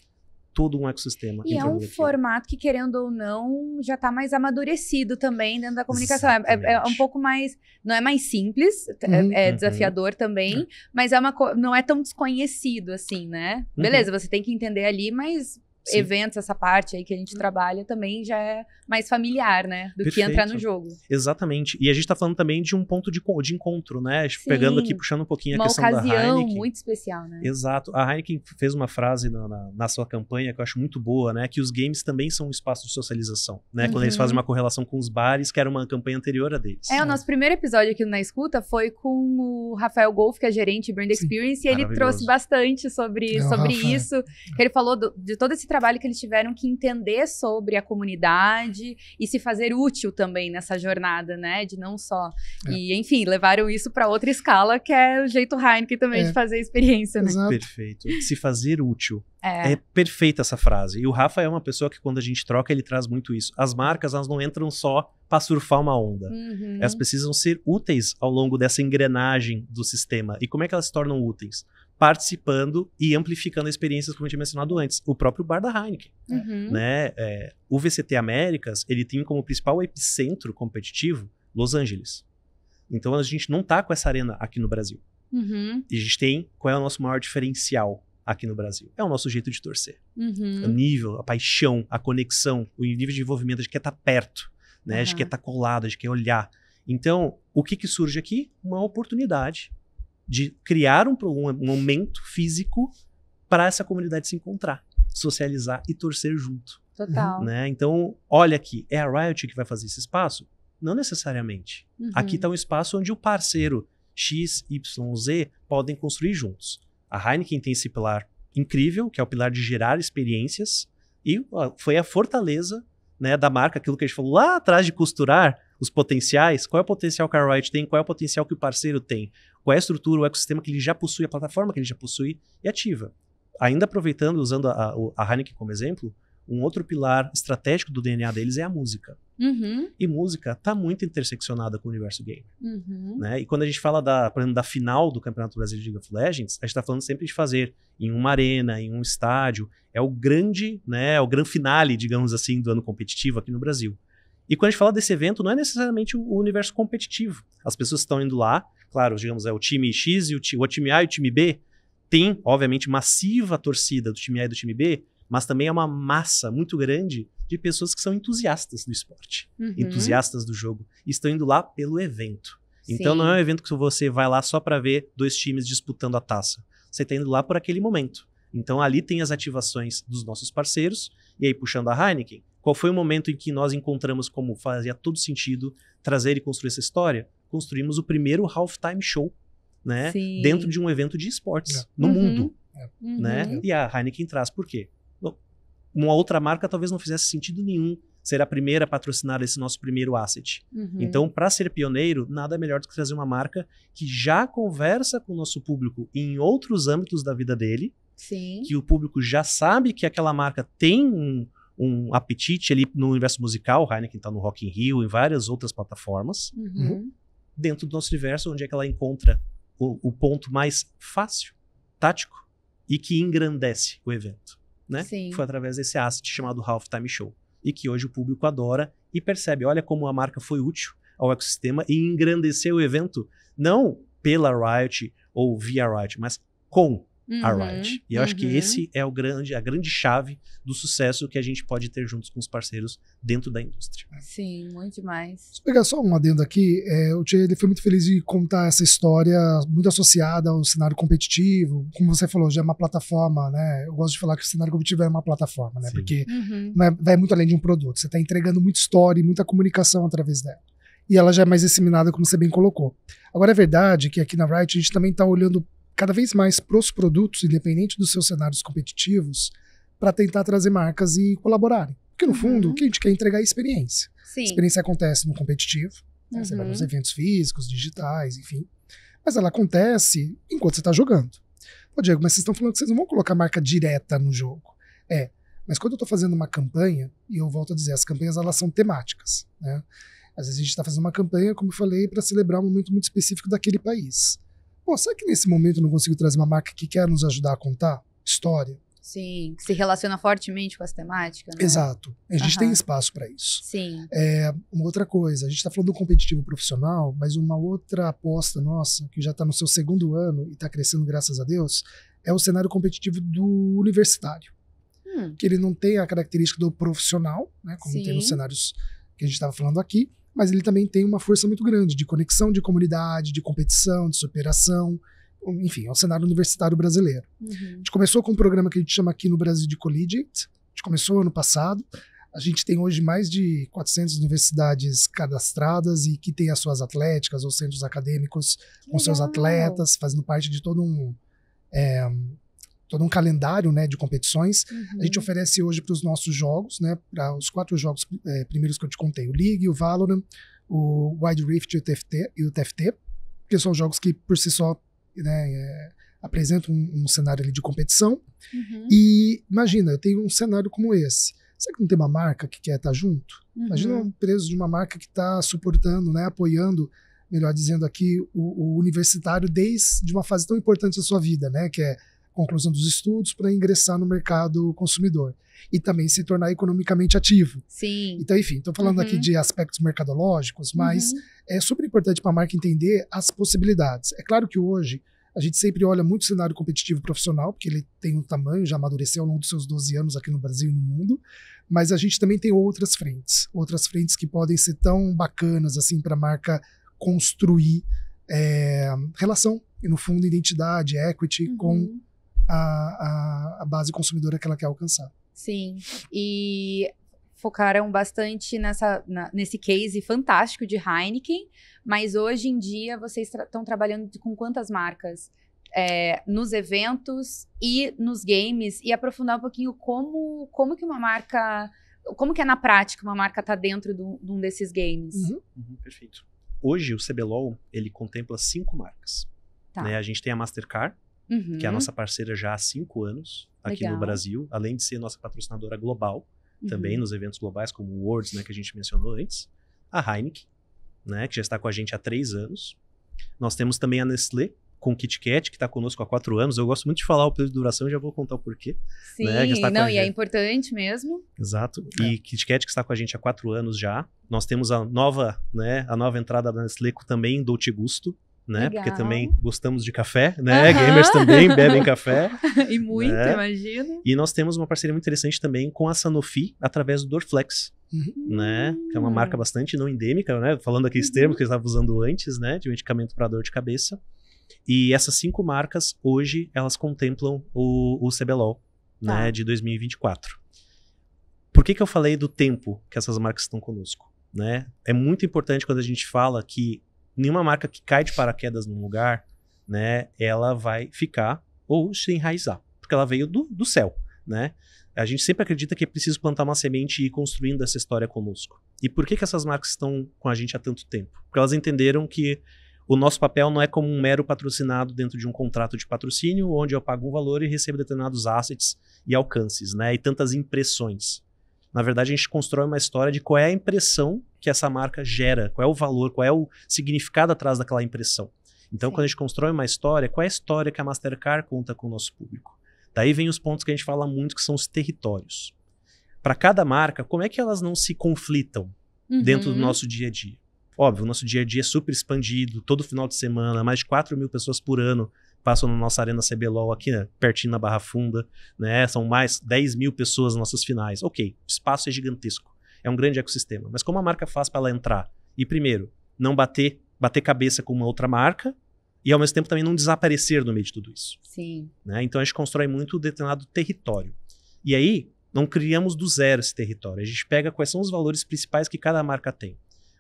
todo um ecossistema. E é um formato que, querendo ou não, já está mais amadurecido também dentro da comunicação. É, é, é um pouco mais. Não é mais simples, é, uhum. é, uhum. é, desafiador uhum. também, mas é uma, não é tão desconhecido assim, né? Uhum. Beleza, você tem que entender ali, mas Sim. eventos, essa parte aí que a gente hum. trabalha, também já é mais familiar, né? Do Perfeito. que entrar no jogo. Exatamente. E a gente tá falando também de um ponto de, de encontro, né? Sim. Tipo, pegando aqui, puxando um pouquinho uma a questão da Heineken. Uma ocasião muito especial, né? Exato. A Heineken fez uma frase na, na, na, sua campanha que eu acho muito boa, né? Que os games também são um espaço de socialização, né? Uhum. Quando eles fazem uhum. uma correlação com os bares, que era uma campanha anterior a deles. É, né? o nosso primeiro episódio aqui na Escuta foi com o Rafael Golf, que é gerente de Brand Experience, Sim. e ele trouxe bastante sobre, é sobre né? isso. Que ele falou do, de todo esse trabalho trabalho que eles tiveram que entender sobre a comunidade e se fazer útil também nessa jornada, né? De não só. É. E, enfim, levaram isso para outra escala, que é o jeito Heineken também é. de fazer a experiência, né? Exato. Perfeito. Se fazer útil. É. é. perfeita essa frase. E o Rafa é uma pessoa que, quando a gente troca, ele traz muito isso. As marcas, elas não entram só para surfar uma onda. Uhum. Elas precisam ser úteis ao longo dessa engrenagem do sistema. E como é que elas se tornam úteis? participando e amplificando experiências como eu tinha mencionado antes. O próprio bar da Heineken, uhum. né? É, o VCT Américas, ele tem como principal epicentro competitivo Los Angeles. Então a gente não tá com essa arena aqui no Brasil. Uhum. E a gente tem qual é o nosso maior diferencial aqui no Brasil. É o nosso jeito de torcer. Uhum. O nível, a paixão, a conexão, o nível de envolvimento, a gente quer estar tá perto, né? A gente quer estar tá colado, a gente quer olhar. Então, o que que surge aqui? Uma oportunidade de criar um, um momento físico para essa comunidade se encontrar, socializar e torcer junto. Total. Uhum. Né? Então, olha aqui, é a Riot que vai fazer esse espaço? Não necessariamente. Uhum. Aqui está um espaço onde o parceiro X, Y, Z podem construir juntos. A Heineken tem esse pilar incrível, que é o pilar de gerar experiências, e foi a fortaleza né, da marca, aquilo que a gente falou lá atrás de costurar os potenciais, qual é o potencial que a Riot tem, qual é o potencial que o parceiro tem qual é a estrutura, o ecossistema que ele já possui, a plataforma que ele já possui e ativa. Ainda aproveitando, usando a, a Heineken como exemplo, um outro pilar estratégico do DNA deles é a música. Uhum. E música está muito interseccionada com o universo gamer. Uhum. Né? E quando a gente fala da, por exemplo, da final do Campeonato Brasileiro de League of Legends, a gente está falando sempre de fazer em uma arena, em um estádio. É o grande, né, é o grande finale, digamos assim, do ano competitivo aqui no Brasil. E quando a gente fala desse evento, não é necessariamente o universo competitivo. As pessoas estão indo lá claro, digamos, é o time X e o, o time A e o time B tem, obviamente, massiva torcida do time A e do time B, mas também é uma massa muito grande de pessoas que são entusiastas do esporte, uhum. entusiastas do jogo, e estão indo lá pelo evento. Sim. Então não é um evento que você vai lá só para ver dois times disputando a taça. Você está indo lá por aquele momento. Então ali tem as ativações dos nossos parceiros, e aí puxando a Heineken, qual foi o momento em que nós encontramos como fazia todo sentido trazer e construir essa história? construímos o primeiro halftime show, né? Sim. Dentro de um evento de esportes, é. no uhum. mundo. É. Né? Uhum. E a Heineken traz por quê? uma outra marca talvez não fizesse sentido nenhum ser a primeira a patrocinar esse nosso primeiro asset. Uhum. Então, para ser pioneiro, nada é melhor do que trazer uma marca que já conversa com o nosso público em outros âmbitos da vida dele, Sim. que o público já sabe que aquela marca tem um, um apetite ali no universo musical, Heineken está no Rock in Rio, em várias outras plataformas, uhum. uhum dentro do nosso universo, onde é que ela encontra o, o ponto mais fácil, tático, e que engrandece o evento. Né? Sim. Foi através desse asset chamado Halftime Show. E que hoje o público adora e percebe, olha como a marca foi útil ao ecossistema e engrandeceu o evento, não pela Riot ou via Riot, mas com Uhum, Wright E eu uhum. acho que uhum. esse é o grande, a grande chave do sucesso que a gente pode ter juntos com os parceiros dentro da indústria. Sim, muito demais. Deixa eu pegar só um adendo aqui. É, o Tchê, ele foi muito feliz de contar essa história muito associada ao cenário competitivo. Como você falou, já é uma plataforma, né? Eu gosto de falar que o cenário competitivo é uma plataforma, né? Sim. Porque uhum. É, vai muito além de um produto. Você está entregando muita história e muita comunicação através dela e ela já é mais disseminada, como você bem colocou. Agora é verdade que aqui na Wright a gente também está olhando cada vez mais para os produtos, independente dos seus cenários competitivos, para tentar trazer marcas e colaborarem. Porque, no uhum. fundo, o que a gente quer é entregar é experiência. Sim. A experiência acontece no competitivo, uhum. você vai uhum. nos eventos físicos, digitais, enfim. Mas ela acontece enquanto você está jogando. Pô, Diego, mas vocês estão falando que vocês não vão colocar marca direta no jogo. É, mas quando eu estou fazendo uma campanha, e eu volto a dizer, as campanhas elas são temáticas. Né? Às vezes a gente está fazendo uma campanha, como eu falei, para celebrar um momento muito específico daquele país pô, será que nesse momento eu não consigo trazer uma marca que quer nos ajudar a contar história? Sim, que se relaciona fortemente com as temáticas. Né? Exato. A gente uhum. tem espaço para isso. Sim. É, uma outra coisa, a gente está falando do competitivo profissional, mas uma outra aposta nossa, que já está no seu segundo ano e está crescendo, graças a Deus, é o cenário competitivo do universitário. Hum. Que ele não tem a característica do profissional, né, como Sim. tem nos cenários que a gente estava falando aqui, mas ele também tem uma força muito grande de conexão de comunidade, de competição, de superação. Enfim, é o cenário universitário brasileiro. Uhum. A gente começou com um programa que a gente chama aqui no Brasil de Collegiate, a gente começou ano passado. A gente tem hoje mais de 400 universidades cadastradas e que tem as suas atléticas ou centros acadêmicos que com legal. seus atletas, fazendo parte de todo um, é, todo um calendário né, de competições. Uhum. A gente uhum. oferece hoje para os nossos jogos, né, para os quatro jogos é, primeiros que eu te contei, o League, o Valorant, o Wide Rift e o TFT, e o TFT que são jogos que por si só né, é, apresentam um, um, cenário de competição. Uhum. E imagina, eu tenho um cenário como esse. Será que não tem uma marca que quer estar tá junto? Uhum. Imagina um preso de uma marca que está suportando, né, apoiando melhor dizendo aqui, o, o, universitário desde uma fase tão importante da sua vida, né? Que é conclusão dos estudos para ingressar no mercado consumidor e também se tornar economicamente ativo. Sim. Então, enfim, estou falando uhum. aqui de aspectos mercadológicos, mas uhum. é super importante para a marca entender as possibilidades. É claro que hoje a gente sempre olha muito o cenário competitivo profissional, porque ele tem um tamanho, já amadureceu ao longo dos seus 12 anos aqui no Brasil e no mundo, mas a gente também tem outras frentes, outras frentes que podem ser tão bacanas assim para a marca construir é, relação e, no fundo, identidade, equity uhum. com a, a, a base consumidora que ela quer alcançar. Sim. E focaram bastante nessa, na, nesse case fantástico de Heineken, mas hoje em dia vocês estão tra trabalhando com quantas marcas? É, nos eventos e nos games e aprofundar um pouquinho como, como que uma marca. Como que é na prática uma marca está dentro de um desses games? Uhum. Uhum, perfeito. Hoje o CBLOL ele contempla cinco marcas. Tá. Né? A gente tem a Mastercard, que é a uhum. nossa parceira já há cinco anos aqui Legal. no Brasil, além de ser nossa patrocinadora global, uhum. também nos eventos globais, como o Worlds, né, que a gente mencionou antes, a Heineken, né, que já está com a gente há três anos. Nós temos também a Nestlé, com KitKat Kit Kat, que está conosco há quatro anos. Eu gosto muito de falar o período de duração, já vou contar o porquê. Né, Sim, né, não, e é importante mesmo. Exato. É. E Kit Kat, que está com a gente há quatro anos já. Nós temos a nova, né, a nova entrada da Nestlé também em Dolce Gusto, né? Legal. Porque também gostamos de café, né? Gamers também bebem café. [laughs] e muito, né? imagino. E nós temos uma parceria muito interessante também com a Sanofi através do Dorflex. Uhum. Né? Que é uma marca hum. bastante não endêmica, né? Falando aqueles uhum. termos que eu estava usando antes, né? De medicamento para dor de cabeça. E essas cinco marcas, hoje, elas contemplam o, o CBLOL, né? Tá. De 2024. Por que que eu falei do tempo que essas marcas estão conosco? Né? É muito importante quando a gente fala que nenhuma marca que cai de paraquedas num lugar, né, ela vai ficar ou se enraizar, porque ela veio do, do céu, né? A gente sempre acredita que é preciso plantar uma semente e ir construindo essa história conosco. E por que, que essas marcas estão com a gente há tanto tempo? Porque elas entenderam que o nosso papel não é como um mero patrocinado dentro de um contrato de patrocínio, onde eu pago um valor e recebo determinados assets e alcances, né? E tantas impressões. Na verdade, a gente constrói uma história de qual é a impressão que essa marca gera, qual é o valor, qual é o significado atrás daquela impressão. Então, Sim. quando a gente constrói uma história, qual é a história que a Mastercard conta com o nosso público? Daí vem os pontos que a gente fala muito, que são os territórios. Para cada marca, como é que elas não se conflitam uhum. dentro do uhum. nosso dia a dia? Óbvio, o nosso dia a dia é super expandido, todo final de semana, mais de 4 mil pessoas por ano passam na nossa arena CBLOL aqui, né, pertinho na Barra Funda, né? São mais 10 mil pessoas nas nossas finais. Ok, o espaço é gigantesco, é um grande ecossistema. Mas como a marca faz para ela entrar? E primeiro, não bater, bater cabeça com uma outra marca, e ao mesmo tempo também não desaparecer no meio de tudo isso. Sim. Né? Então a gente constrói muito determinado território. E aí, não criamos do zero esse território. A gente pega quais são os valores principais que cada marca tem.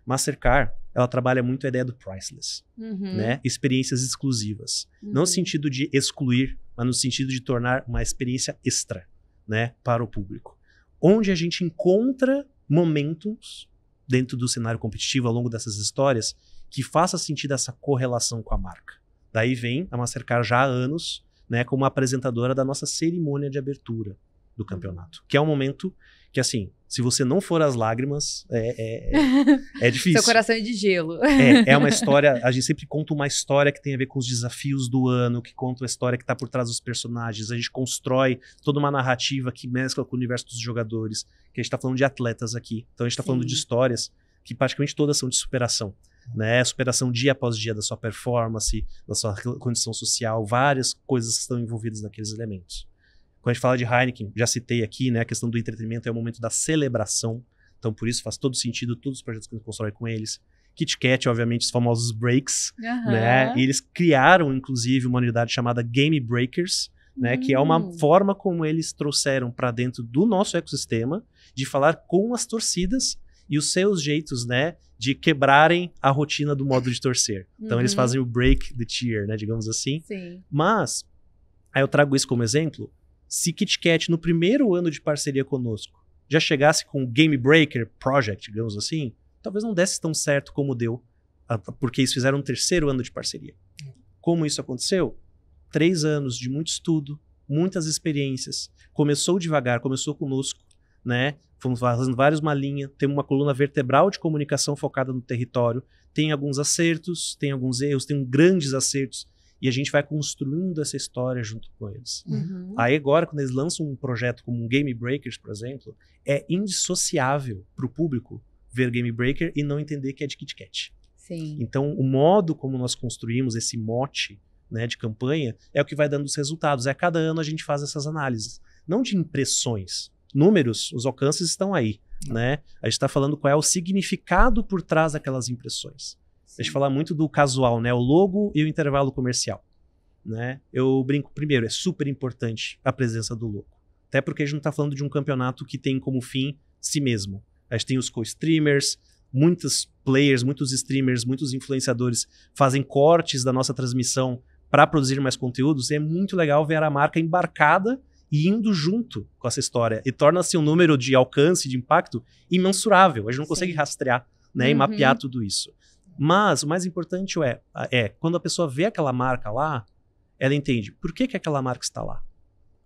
Mastercard, ela trabalha muito a ideia do priceless, uhum. né? Experiências exclusivas. Uhum. Não no sentido de excluir, mas no sentido de tornar uma experiência extra, né? Para o público. Onde a gente encontra momentos dentro do cenário competitivo ao longo dessas histórias que faça sentido essa correlação com a marca. Daí vem a Mastercard já há anos, né? Como apresentadora da nossa cerimônia de abertura do uhum. campeonato, que é um momento que assim, se você não for às lágrimas, é, é, [laughs] é difícil. Seu coração é de gelo. É, é uma [laughs] história. A gente sempre conta uma história que tem a ver com os desafios do ano, que conta a história que está por trás dos personagens. A gente constrói toda uma narrativa que mescla com o universo dos jogadores. Que a gente está falando de atletas aqui. Então a gente está falando de histórias que praticamente todas são de superação. Né, superação dia após dia da sua performance, da sua condição social, várias coisas que estão envolvidas naqueles elementos. Quando a gente fala de Heineken, já citei aqui, né? A questão do entretenimento é o momento da celebração. Então, por isso faz todo sentido todos os projetos que a gente constrói com eles. Kit Kat, obviamente, os famosos breaks, uhum. né? E eles criaram, inclusive, uma unidade chamada Game Breakers, né? Uhum. Que é uma hum. forma como eles trouxeram para dentro do nosso ecossistema de falar com as torcidas e os seus jeitos, né, de quebrarem a rotina do modo de torcer. Então uhum. eles fazem o break the tier né, digamos assim. Sim. Mas aí eu trago isso como exemplo se KitKat, no primeiro ano de parceria conosco, já chegasse com o Game Breaker Project, digamos assim, talvez não desse tão certo como deu, ah, porque eles fizeram um terceiro ano de parceria. Como isso aconteceu? Três anos de muito estudo, muitas experiências. Começou devagar, começou conosco, né? Fomos fazendo vários malinha, temos uma coluna vertebral de comunicação focada no território, tem alguns acertos, tem alguns erros, tem grandes acertos e a gente vai construindo essa história junto com eles. Uhum. Aí agora, quando eles lançam um projeto como um Game Breakers, por exemplo, é indissociável para o público ver Game Breaker e não entender que é de Kit Kat. Sim. Então, o modo como nós construímos esse mote né, de campanha é o que vai dando os resultados. É a cada ano a gente faz essas análises, não de impressões. Números, os alcances estão aí. Uhum. Né? A gente está falando qual é o significado por trás daquelas impressões. Sim. A gente fala muito do casual, né? O logo e o intervalo comercial. Né? Eu brinco, primeiro, é super importante a presença do logo. Até porque a gente não está falando de um campeonato que tem como fim si mesmo. A gente tem os co-streamers, muitos players, muitos streamers, muitos influenciadores fazem cortes da nossa transmissão para produzir mais conteúdos. é muito legal ver a marca embarcada e indo junto com essa história. E torna-se um número de alcance, de impacto imensurável. A gente não Sim. consegue rastrear né, uhum. e mapear tudo isso. Mas o mais importante é, é quando a pessoa vê aquela marca lá, ela entende por que, que aquela marca está lá.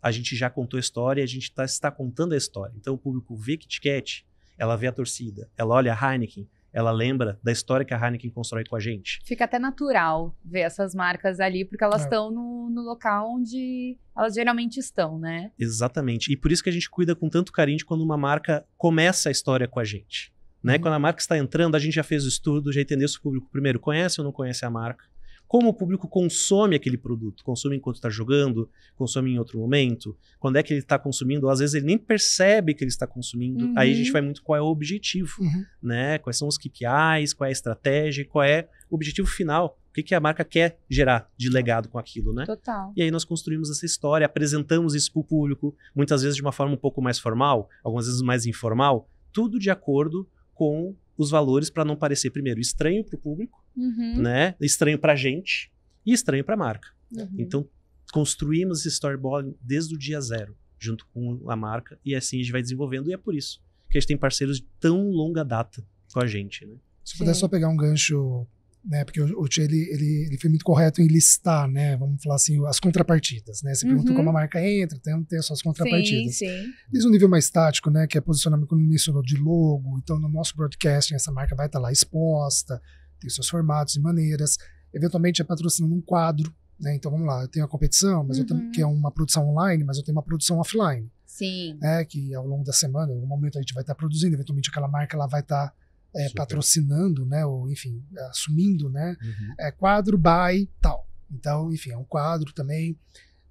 A gente já contou a história, a gente tá, está contando a história. Então o público vê Kit ticket, ela vê a torcida, ela olha a Heineken, ela lembra da história que a Heineken constrói com a gente. Fica até natural ver essas marcas ali, porque elas é. estão é. no, no, local onde elas geralmente estão, né? Exatamente. E por isso que a gente cuida com tanto carinho de quando uma marca começa a história com a gente. Né? Uhum. Quando a marca está entrando, a gente já fez o estudo, já entendeu se o público primeiro conhece ou não conhece a marca, como o público consome aquele produto, consome enquanto está jogando, consome em outro momento, quando é que ele está consumindo, às vezes ele nem percebe que ele está consumindo. Uhum. Aí a gente uhum. vai muito qual é o objetivo, uhum. né? Quais são os KPIs, qual é a estratégia, qual é o objetivo final. O que, que a marca quer gerar de legado com aquilo, né? Total. E aí nós construímos essa história, apresentamos isso para o público, muitas vezes de uma forma um pouco mais formal, algumas vezes mais informal, tudo de acordo com os valores para não parecer primeiro estranho para o público, uhum. né? Estranho para a gente e estranho para a marca. Uhum. Então construímos esse storyboard desde o dia zero, junto com a marca e assim a gente vai desenvolvendo e é por isso que a gente tem parceiros de tão longa data com a gente, né? Se puder só pegar um gancho né? Porque o, o Tchê, ele, ele, ele, foi muito correto em listar, né? Vamos falar assim, as contrapartidas, né? Você uhum. pergunta como uhum. a marca entra, tem, tem as suas contrapartidas. Sim, sim. Desde um nível mais tático, né? Que é posicionamento, como mencionou, de logo. Então, no nosso broadcasting, essa marca vai estar tá lá exposta, tem seus formatos e maneiras. Eventualmente, é patrocinando um quadro, né? Então, vamos lá, eu tenho a competição, mas uhum. eu tenho, uhum. que é uma produção online, mas eu tenho uma produção offline. Sim. Né? Que ao longo da semana, em algum momento a gente vai estar tá produzindo, eventualmente aquela marca ela vai estar tá é, patrocinando, né, ou enfim, assumindo, né, uhum. é, quadro by tal. Então, enfim, é um quadro também.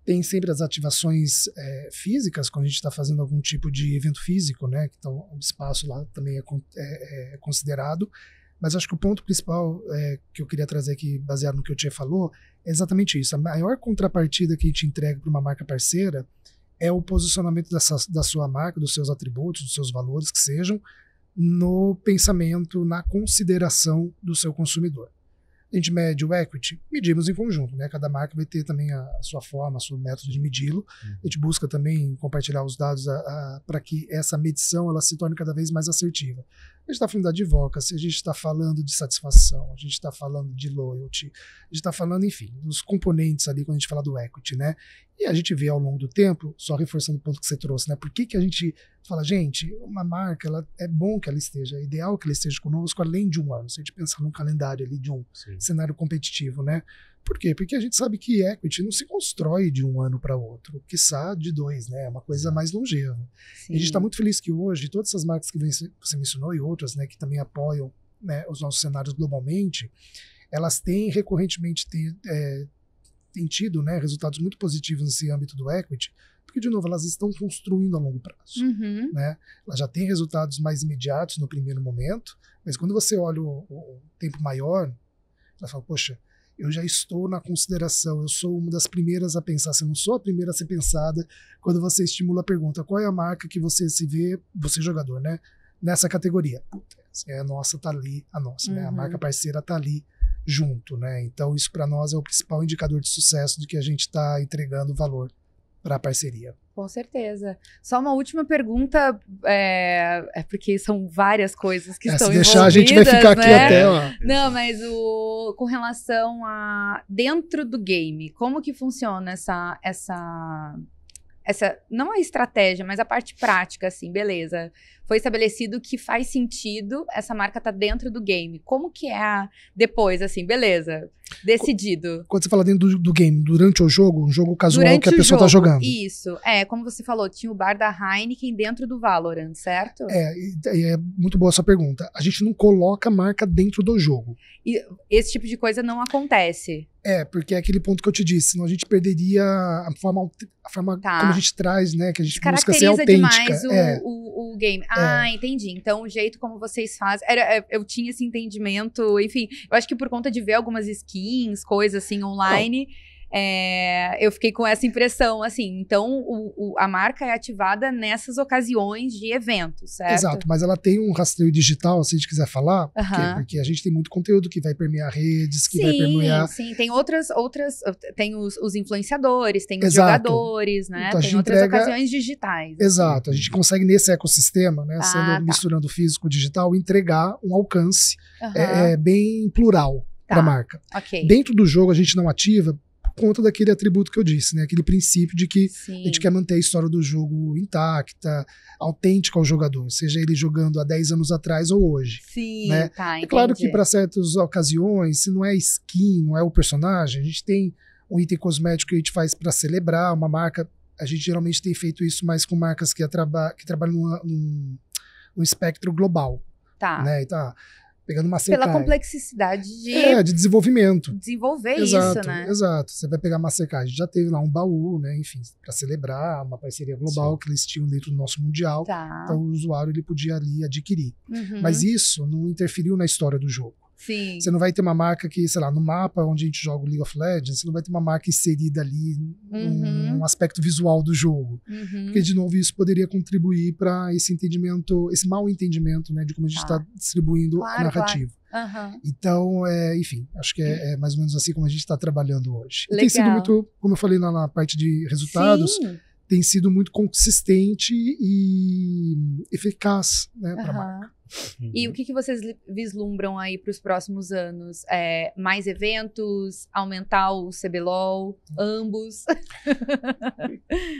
Tem sempre as ativações é, físicas, quando a gente está fazendo algum tipo de evento físico, né, então o espaço lá também é, é, é, considerado. Mas acho que o ponto principal é, que eu queria trazer aqui, baseado no que o Tia falou, é exatamente isso. A maior contrapartida que a gente entrega para uma marca parceira é o posicionamento dessa, da sua marca, dos seus atributos, dos seus valores que sejam, no pensamento, na consideração do seu consumidor. A gente mede o equity, medimos em conjunto, né? Cada marca vai ter também a, sua forma, o seu método de medi-lo. A gente busca também compartilhar os dados para que essa medição ela se torne cada vez mais assertiva. A gente está falando da advocacy, a gente está falando de satisfação, a gente está falando de loyalty, a gente está falando, enfim, dos componentes ali quando a gente fala do equity, né? E a gente vê ao longo do tempo, só reforçando o ponto que você trouxe, né? Por que, que a gente fala, gente, uma marca, ela, é bom que ela esteja, é ideal que ela esteja conosco além de um ano, se a gente pensar num calendário ali de um Sim. cenário competitivo, né? Por quê? Porque a gente sabe que equity não se constrói de um ano para outro, quiçá de dois, né? É uma coisa mais longeva. Sim. E a gente está muito feliz que hoje, todas essas marcas que você mencionou e outras, né, que também apoiam né, os nossos cenários globalmente, elas têm recorrentemente ter, é, tido né, resultados muito positivos nesse âmbito do equity, porque, de novo, elas estão construindo a longo prazo. Uhum. Né? Elas já têm resultados mais imediatos no primeiro momento, mas quando você olha o, o tempo maior, elas fala, poxa, eu já estou na consideração, eu sou uma das primeiras a pensar, se eu não sou a primeira a ser pensada, quando você estimula a pergunta, qual é a marca que você se vê, você é jogador, né? Nessa categoria. É a nossa tá ali, a nossa, uhum. né? A uhum. marca parceira tá ali junto, né? Então isso para nós é o principal indicador de sucesso de que a gente está entregando valor para a parceria. Com certeza. Só uma última pergunta, é, é porque são várias coisas que é, estão se deixar, a gente vai ficar né? aqui até. Ó. Não, mas o, com relação a dentro do game, como que funciona essa essa essa não a estratégia, mas a parte prática, assim, beleza. Foi estabelecido que faz sentido essa marca tá dentro do game. Como que é a, depois, assim, beleza? Decidido. Quando você fala dentro do, do game, durante o jogo, um jogo casual durante que a pessoa tá jogo, tá jogando. Isso. É, como você falou, tinha o bar da Heineken dentro do Valorant, certo? É, e, é muito boa essa pergunta. A gente não coloca marca dentro do jogo. E esse tipo de coisa não acontece. É, porque é aquele ponto que eu te disse, senão a gente perderia a forma, a forma tá. como a gente traz, né? Que a gente busca ser autêntica. Demais o, é. o, o game. É. Ah, é. entendi. Então, o jeito como vocês fazem. Era, é, eu tinha esse entendimento, enfim, eu acho que por conta de ver algumas skins coisas assim online. É, eu fiquei com essa impressão, assim. Então, o, o, a marca é ativada nessas ocasiões de eventos, certo? Exato, mas ela tem um rastreio digital, se a gente quiser falar, porque, é porque, a gente tem muito conteúdo que vai permear redes, que sim, vai permear. Sim, tem outras, outras tem os, os influenciadores, tem os Exato. jogadores, né? Então, tem outras entrega... ocasiões digitais. Assim. Exato, a gente consegue nesse ecossistema, né? Ah, sendo, tá. Misturando físico digital, entregar um alcance é, é, bem plural tá. da marca. Okay. Dentro do jogo a gente não ativa por conta daquele atributo que eu disse, né? Aquele princípio de que Sim. a gente quer manter a história do jogo intacta, autêntica ao jogador, seja ele jogando há 10 anos atrás ou hoje. Sim, né? tá, entendi. É claro que para certas ocasiões, se não é skin, não é o personagem, a gente tem um item cosmético que a gente faz para celebrar uma marca. A gente geralmente tem feito isso mais com marcas que, traba que trabalham num, num espectro global. Tá. Né? Então, pegando maceicaia. Pela complexidade de... É, de desenvolvimento. Desenvolver exato, isso, né? Exato. Você vai pegar maceicaia. Já teve lá um baú, né? Enfim, para celebrar uma parceria global Sim. que eles tinham dentro do nosso mundial. Tá. Então o usuário ele podia ali adquirir. Uhum. Mas isso não interferiu na história do jogo. Sim. Você não vai ter uma marca que, sei lá, no mapa onde a gente joga o League of Legends, você não vai ter uma marca inserida ali uhum. um aspecto visual do jogo. Uhum. Porque, de novo, isso poderia contribuir para esse entendimento, esse mau entendimento, né, de como a gente está ah. Tá distribuindo claro, a narrativa. Claro. Uhum. Então, é, enfim, acho que é, uhum. é, mais ou menos assim como a gente está trabalhando hoje. Legal. E tem sido muito, como eu falei na, na parte de resultados. Sim tem sido muito consistente e eficaz né, para a marca. Uhum. E o que, que vocês vislumbram aí para os próximos anos? É, mais eventos? Aumentar o CBLOL? Uhum. Ambos?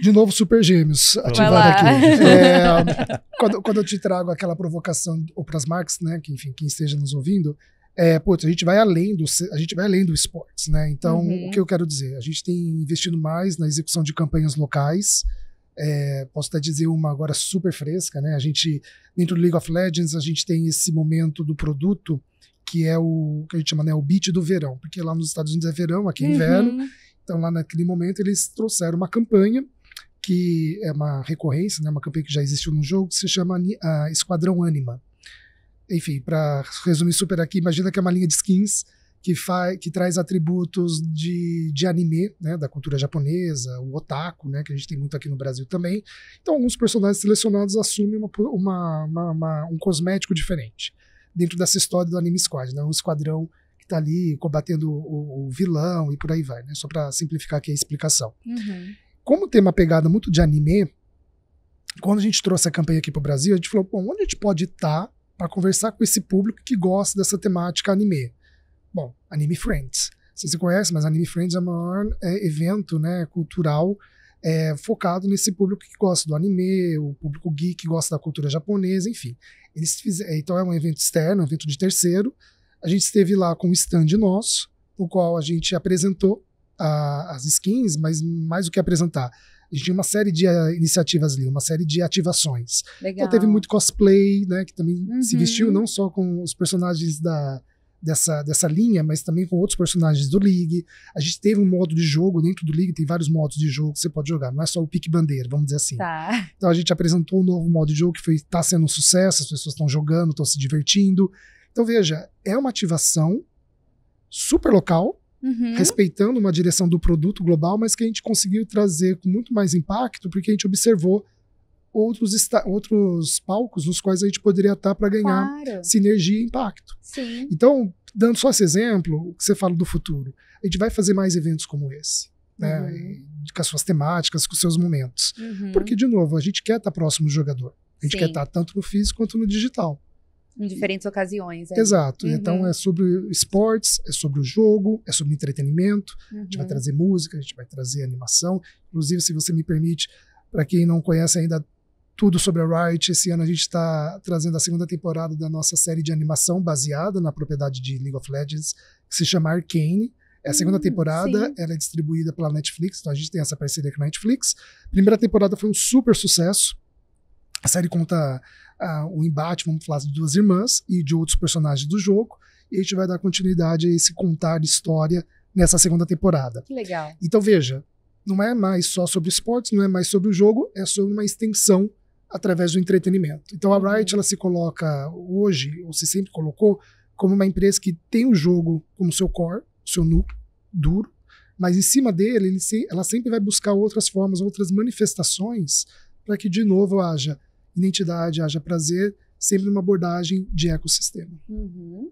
De novo, Super Gêmeos ativado aqui. [laughs] É, quando, quando, eu te trago aquela provocação, ou para as marcas, né, que enfim, quem esteja nos ouvindo, é, putz, a gente vai além do a gente vai além do esportes, né? Então, uhum. o que eu quero dizer? A gente tem investido mais na execução de campanhas locais. É, posso até dizer uma agora super fresca, né? A gente dentro do League of Legends a gente tem esse momento do produto que é o que a gente chama né, o beat do verão, porque lá nos Estados Unidos é verão, aqui é uhum. inverno. Então lá naquele momento eles trouxeram uma campanha que é uma recorrência, né? Uma campanha que já existiu no jogo que se chama uh, Esquadrão Anima enfim, para resumir super aqui, imagina que é uma linha de skins que, faz, que traz atributos de, de anime, né, da cultura japonesa, o otaku, né, que a gente tem muito aqui no Brasil também. Então, alguns personagens selecionados assumem uma, uma, uma, uma um cosmético diferente dentro dessa história do Anime Squad, né, um esquadrão que está ali combatendo o, o, vilão e por aí vai, né, só para simplificar aqui a explicação. Uhum. Como tem uma pegada muito de anime, quando a gente trouxe a campanha aqui para o Brasil, a gente falou, bom, onde a gente pode estar tá para conversar com esse público que gosta dessa temática anime. Bom, Anime Friends. Se você conhece, mas Anime Friends é o maior é, evento né, cultural é, focado nesse público que gosta do anime, o público geek que gosta da cultura japonesa, enfim. Eles fizeram, é, então é um evento externo, um evento de terceiro. A gente esteve lá com um stand nosso, no qual a gente apresentou a, as skins, mas mais do que apresentar, a gente tinha uma série de eh, iniciativas ali, uma série de ativações. Legal. Então teve muito cosplay, né? Que também uhum. se vestiu não só com os personagens da, dessa, dessa linha, mas também com outros personagens do League. A gente teve um modo de jogo dentro do League, tem vários modos de jogo que você pode jogar, não é só o pique-bandeira, vamos dizer assim. Tá. Então a gente apresentou um novo modo de jogo que está sendo um sucesso, as pessoas estão jogando, estão se divertindo. Então veja, é uma ativação super local, Uhum. respeitando uma direção do produto global, mas que a gente conseguiu trazer com muito mais impacto, porque a gente observou outros, outros palcos nos quais a gente poderia estar para ganhar claro. sinergia e impacto. Sim. Então, dando só esse exemplo, o que você fala do futuro, a gente vai fazer mais eventos como esse. Né? Uhum. Com as suas temáticas, com os seus momentos. Uhum. Porque, de novo, a gente quer estar próximo do jogador. A gente Sim. quer estar tanto no físico quanto no digital. Em diferentes ocasiões. É. Exato. Uhum. Então é sobre esportes, é sobre o jogo, é sobre entretenimento. Uhum. A gente vai uhum. trazer música, a gente vai trazer animação. Inclusive, se você me permite, para quem não conhece ainda tudo sobre a Riot, esse ano a gente está trazendo a segunda temporada da nossa série de animação baseada na propriedade de League of Legends, que se chama Arcane. É a segunda hum, temporada, Sim. ela é distribuída pela Netflix, então a gente tem essa parceria com a Netflix. primeira temporada foi um super sucesso. A série conta uh, o embate, vamos falar, de duas irmãs e de outros personagens do jogo. E a gente vai dar continuidade a esse contar de história nessa segunda temporada. Que legal. Então veja, não é mais só sobre esportes, não é mais sobre o jogo, é sobre uma extensão através do entretenimento. Então a uhum. Riot ela se coloca hoje, ou se sempre colocou, como uma empresa que tem o jogo como seu core, seu núcleo duro, mas em cima dele ele se, ela sempre vai buscar outras formas, outras manifestações para que de novo haja identidade, haja prazer, sempre numa abordagem de ecossistema. Uhum.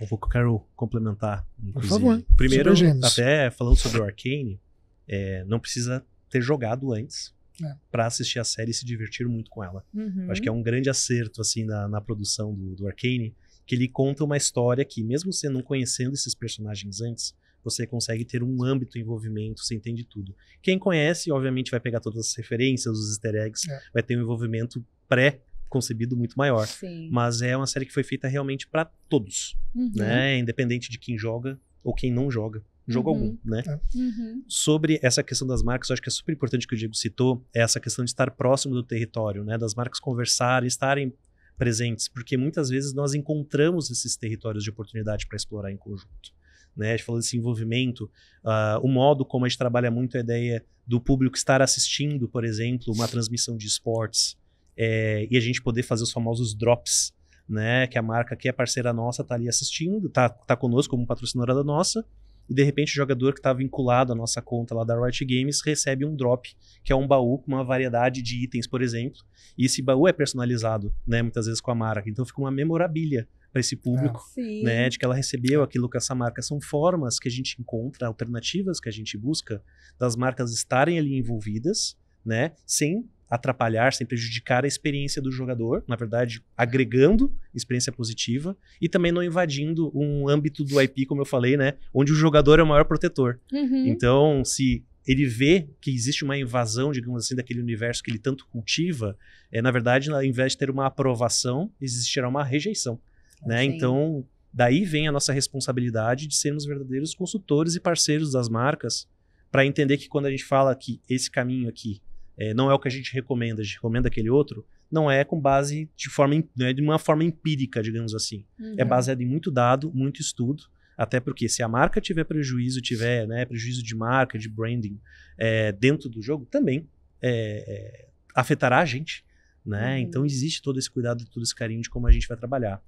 Eu quero complementar, inclusive. Por favor. Primeiro, até falando sobre o Arcane, é, não precisa ter jogado antes é. para assistir a série e se divertir muito com ela. Uhum. acho que é um grande acerto, assim, na, na produção do, do Arcane, que ele conta uma história que, mesmo você não conhecendo esses personagens antes, você consegue ter um âmbito de envolvimento, você entende tudo. Quem conhece, obviamente, vai pegar todas as referências, os easter eggs, é. vai ter um envolvimento pré concebido muito maior. Sim. Mas é uma série que foi feita realmente para todos, uhum. né? Independente de quem joga ou quem não joga. Jogo uhum. algum, né? É. Uhum. Sobre essa questão das marcas, eu acho que é super importante que o Diego citou, é essa questão de estar próximo do território, né? Das marcas conversarem, estarem presentes, porque muitas vezes nós encontramos esses territórios de oportunidade para explorar em conjunto né? A gente falou desse envolvimento, uh, o modo como a gente trabalha muito a ideia do público estar assistindo, por exemplo, uma transmissão de esportes é, e a gente poder fazer os famosos drops, né? Que a marca que é parceira nossa está ali assistindo, está tá conosco como patrocinadora da nossa e de repente o jogador que está vinculado à nossa conta lá da Riot Games recebe um drop, que é um baú com uma variedade de itens, por exemplo, e esse baú é personalizado, né, muitas vezes com a marca, então fica uma memorabilia para esse público, ah, né? De que ela recebeu aquilo que essa marca são formas que a gente encontra, alternativas que a gente busca das marcas estarem ali envolvidas, né? Sem atrapalhar, sem prejudicar a experiência do jogador, na verdade, agregando experiência positiva e também não invadindo um âmbito do IP, como eu falei, né? Onde o jogador é o maior protetor. Uhum. Então, se ele vê que existe uma invasão, digamos assim, daquele universo que ele tanto cultiva, é, na verdade, ao invés de ter uma aprovação, existirá uma rejeição. Né? Sim. Então, daí vem a nossa responsabilidade de sermos verdadeiros consultores e parceiros das marcas para entender que quando a gente fala que esse caminho aqui é, não é o que a gente recomenda, a gente recomenda aquele outro, não é com base de forma não é de uma forma empírica, digamos assim. É uhum. É baseado em muito dado, muito estudo. Até porque se a marca tiver prejuízo, tiver né, prejuízo de marca, de branding é, dentro do jogo, também é, afetará a gente. Né? Uhum. Então existe todo esse cuidado, todo esse carinho de como a gente vai trabalhar.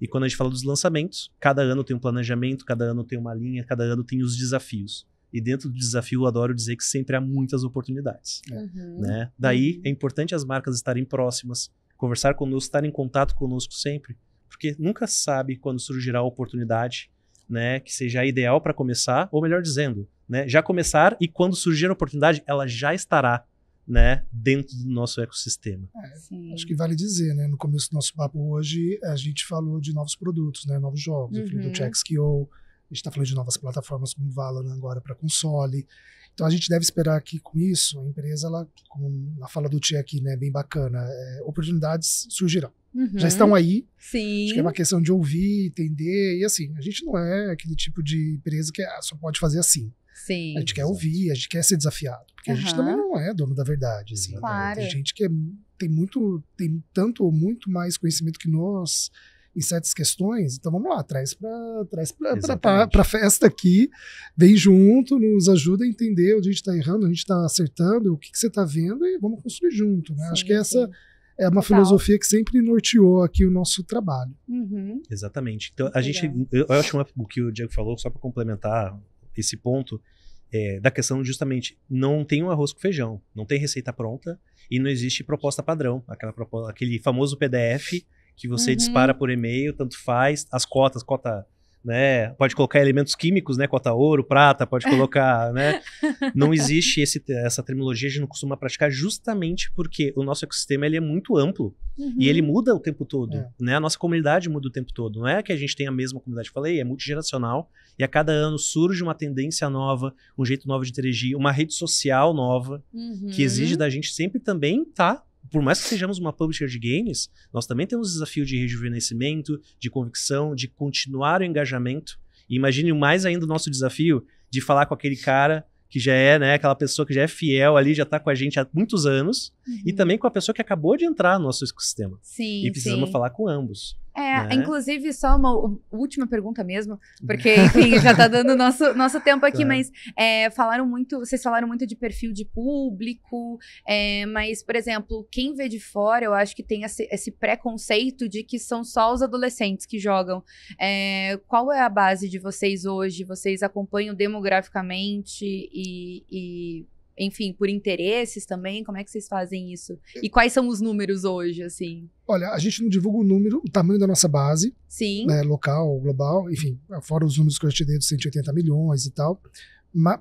E quando a gente fala dos lançamentos, cada ano tem um planejamento, cada ano tem uma linha, cada ano tem os desafios. E dentro do desafio, eu adoro dizer que sempre há muitas oportunidades. É. Uhum. Né? Daí, uhum. é importante as marcas estarem próximas, conversar conosco, estar em contato conosco sempre, porque nunca sabe quando surgirá a oportunidade né, que seja ideal para começar, ou melhor dizendo, né, já começar e quando surgir a oportunidade, ela já estará né, dentro do nosso ecossistema. É, acho que vale dizer, né, no começo do nosso papo hoje, a gente falou de novos produtos, né, novos jogos, uhum. eu falei do uhum. Chex.io, a gente está falando de novas plataformas como Valorant agora para console. Então a gente deve esperar que com isso a empresa, ela, como a fala do Tia aqui, né, bem bacana, é, oportunidades surgirão. Uhum. Já estão aí. Sim. Acho que é uma questão de ouvir, entender. E assim, a gente não é aquele tipo de empresa que ah, só pode fazer assim. Sim. A gente quer ouvir, a gente quer ser desafiado. Porque uhum. a gente também não é dono da verdade, assim. Né? Claro. Né? Tem gente que é, tem muito, tem tanto ou muito mais conhecimento que nós em certas questões. Então vamos lá, traz para traz para festa aqui, vem junto, nos ajuda a entender onde a gente está errando, onde a gente está acertando, o que, que você está vendo e vamos construir junto. Né? Sim, Acho que essa é uma filosofia que sempre norteou aqui o nosso trabalho. Uhum. Exatamente. Então a Legal. gente, eu, eu acho uma, o que o Diego falou só para complementar esse ponto é, da questão justamente não tem um arroz com feijão, não tem receita pronta e não existe proposta padrão, aquela aquele famoso PDF que você uhum. dispara por e-mail, tanto faz, as cotas, cota né? Pode colocar elementos químicos, né? Cota ouro, prata, pode colocar, [laughs] né? Não existe esse, essa terminologia, a gente não costuma praticar justamente porque o nosso ecossistema ele é muito amplo uhum. e ele muda o tempo todo, é. né? A nossa comunidade muda o tempo todo. Não é que a gente tem a mesma comunidade, falei, é multigeracional e a cada ano surge uma tendência nova, um jeito novo de interagir, uma rede social nova uhum. que exige da gente sempre também estar tá por mais que sejamos uma publisher de games, nós também temos o desafio de rejuvenescimento, de convicção, de continuar o engajamento. E imagine mais ainda o nosso desafio de falar com aquele cara que já é, né, aquela pessoa que já é fiel ali, já está com a gente há muitos anos, uhum. e também com a pessoa que acabou de entrar no nosso ecossistema. Sim, e precisamos sim. falar com ambos. É, né? inclusive, só uma última pergunta mesmo, porque, [laughs] enfim, já tá dando nosso, nosso tempo aqui, claro. mas é, falaram muito, vocês falaram muito de perfil de público, é, mas, por exemplo, quem vê de fora, eu acho que tem esse, esse preconceito de que são só os adolescentes que jogam. É, qual é a base de vocês hoje? Vocês acompanham demograficamente e, e enfim, por interesses também? Como é que vocês fazem isso? É. E quais são os números hoje, assim? Olha, a gente não divulga o número, o tamanho da nossa base. Sim. Né, local, global, enfim, fora os números que eu te dei dos 180 milhões e tal.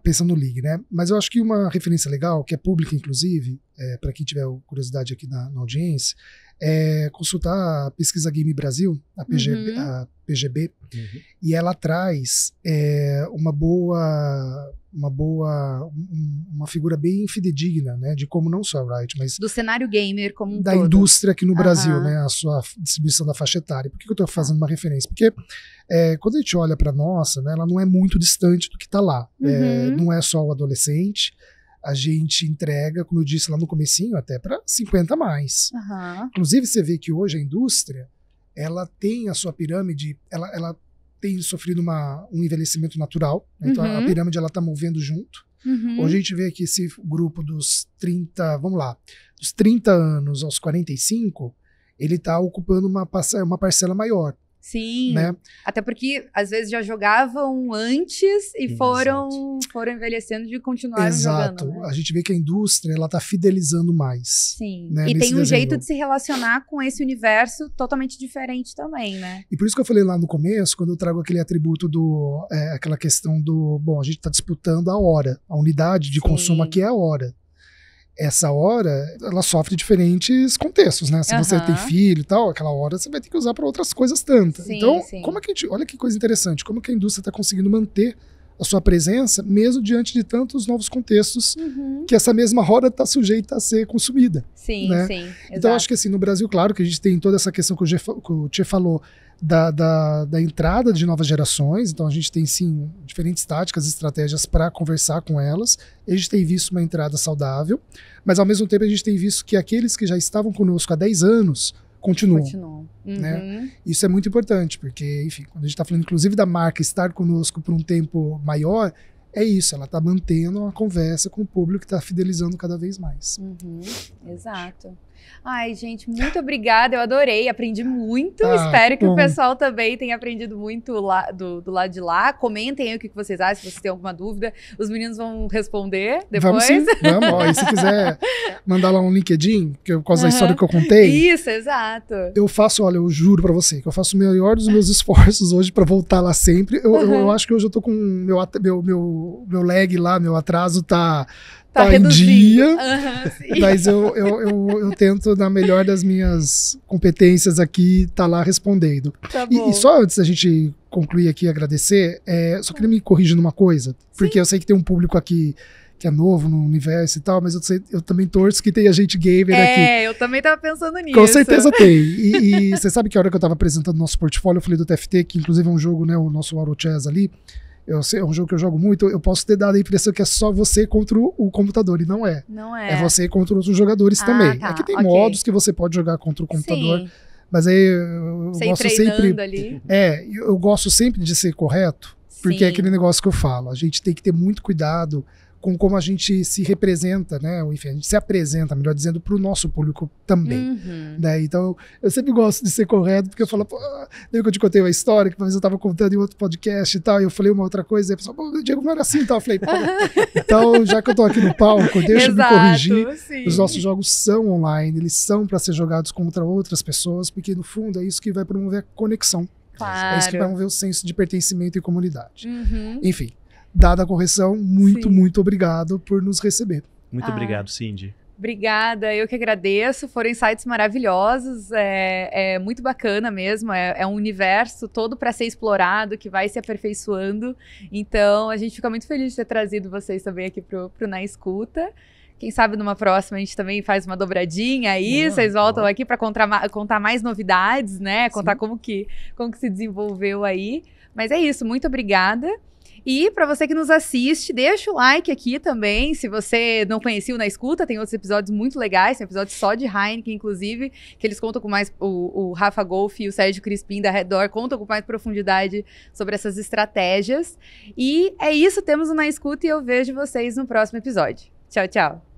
Pensando no League, né? Mas eu acho que uma referência legal, que é pública, inclusive, é, para quem tiver curiosidade aqui na, na audiência, é, consultar a pesquisa Game Brasil, a, PGB, uhum. a PGB uhum. e ela traz é, uma boa uma boa um, uma figura bem fidedigna, né, de como não só Riot, mas do cenário gamer como um da todo. indústria aqui no uhum. Brasil, né, a sua distribuição da faixa etária. Por que, que eu estou tá. fazendo uma referência? Porque é, quando a gente olha para nossa, né, ela não é muito distante do que está lá. É, uhum. não é só o adolescente a gente entrega, como eu disse lá no comecinho, até para 50 mais. Uhum. Inclusive, você vê que hoje a indústria, ela tem a sua pirâmide, ela, ela tem sofrido uma, um envelhecimento natural, né? então uhum. a, a uhum. pirâmide ela está movendo junto. Uhum. Hoje a gente vê que esse grupo dos 30, vamos lá, dos 30 anos aos 45, ele está ocupando uma, uma parcela maior. Sim. Né? Até porque às vezes já jogavam antes e foram foram envelhecendo e continuaram Exato. jogando. Exato. Né? A gente vê que a indústria ela está fidelizando mais. Sim. Né, e tem um desenho. jeito de se relacionar com esse universo totalmente diferente também, né? E por isso que eu falei lá no começo, quando eu trago aquele atributo do é, aquela questão do, bom, a gente está disputando a hora, a unidade de Sim. consumo aqui é a hora essa hora, ela sofre diferentes contextos, né? Se uhum. você tem filho e tal, aquela hora você vai ter que usar para outras coisas tantas. Então, sim. como é que a gente, olha que coisa interessante, como é que a indústria está conseguindo manter a sua presença, mesmo diante de tantos novos contextos uhum. que essa mesma roda está sujeita a ser consumida. Sim, né? sim. Então, exato. acho que assim, no Brasil, claro que a gente tem toda essa questão que o, Gê, que o Tchê falou, da, da, da, entrada de novas gerações. Então a gente tem sim diferentes táticas e estratégias para conversar com elas. A gente tem visto uma entrada saudável, mas ao mesmo tempo a gente tem visto que aqueles que já estavam conosco há 10 anos continuam. Continuam. Né? Uhum. Né? Isso é muito importante, porque, enfim, quando a gente está falando inclusive da marca estar conosco por um tempo maior, é isso, ela está mantendo uma conversa com o público que está fidelizando cada vez mais. Uhum, exato. Ai, gente, muito obrigada. Eu adorei, aprendi muito. Ah, Espero que bom. o pessoal também tenha aprendido muito lá, do, do lado de lá. Comentem aí o que vocês acham, se vocês têm alguma dúvida. Os meninos vão responder depois. Vamos, sim. Vamos. Ó, e se quiser [laughs] mandar lá um LinkedIn, que, é por causa uhum. da história que eu contei. Isso, exato. Eu faço, olha, eu juro pra você que eu faço o melhor dos meus esforços hoje pra voltar lá sempre. Eu, uhum. eu, eu acho que hoje eu tô com meu, meu, meu, meu lag lá, meu atraso tá tá, em tá dia. Uhum, [laughs] mas eu, eu, eu, eu, tento, na melhor das minhas competências aqui, tá lá respondendo. Tá e, e, só antes da gente concluir aqui agradecer, é, só queria me corrigir numa coisa, porque Sim. eu sei que tem um público aqui que é novo no universo e tal, mas eu, sei, eu também torço que tenha gente gamer é, aqui. É, eu também tava pensando nisso. Com certeza tem. E, e você sabe que a hora que eu tava apresentando nosso portfólio, eu falei do TFT, que inclusive é um jogo, né, o nosso Auto Chess ali, eu sei, é um jogo que eu jogo muito, eu posso ter dado a impressão que é só você contra o computador, e não é. Não é. É você contra outros jogadores ah, também. Tá, Aqui é tem okay. modos que você pode jogar contra o computador. Sim. Mas aí eu gosto sempre. Ali. É, eu gosto sempre de ser correto, porque é Sim. é aquele negócio que eu falo. A gente tem que ter muito cuidado com como a gente se representa, né? Enfim, a gente se apresenta, melhor dizendo, para o nosso público também. Uhum. Né? Então, eu, sempre gosto de ser correto, porque eu falo, pô, lembra que eu te contei uma história que uma vez eu estava contando em outro podcast e tal, e eu falei uma outra coisa, e a pessoa, pô, o Diego não era assim e tal. Eu falei, pô, [laughs] então, já que eu estou aqui no palco, deixa eu me corrigir. Sim. Os nossos jogos são online, eles são para ser jogados contra outras pessoas, porque no fundo é isso que vai promover a conexão. Claro. É isso que vai promover o senso de pertencimento e comunidade. Uhum. Enfim, dada a correção, muito, Sim. muito obrigado por nos receber. Muito ah. obrigado, Cindy. Obrigada, eu que agradeço. Foram insights maravilhosos, é, é muito bacana mesmo. É, é um universo todo para ser explorado, que vai se aperfeiçoando. Então, a gente fica muito feliz de ter trazido vocês também aqui para o Na Escuta. Quem sabe numa próxima a gente também faz uma dobradinha aí, vocês voltam aqui para contar, mais novidades, né? Contar como que, como que se desenvolveu aí. Mas é isso, muito obrigada. E para você que nos assiste, deixa o like aqui também. Se você não conhecia o Na Escuta, tem outros episódios muito legais. Tem um episódio só de Heineken, inclusive, que eles contam com mais. O, o Rafa Golf e o Sérgio Crispim da Redor contam com mais profundidade sobre essas estratégias. E é isso, temos o Na Escuta e eu vejo vocês no próximo episódio. Tchau, tchau.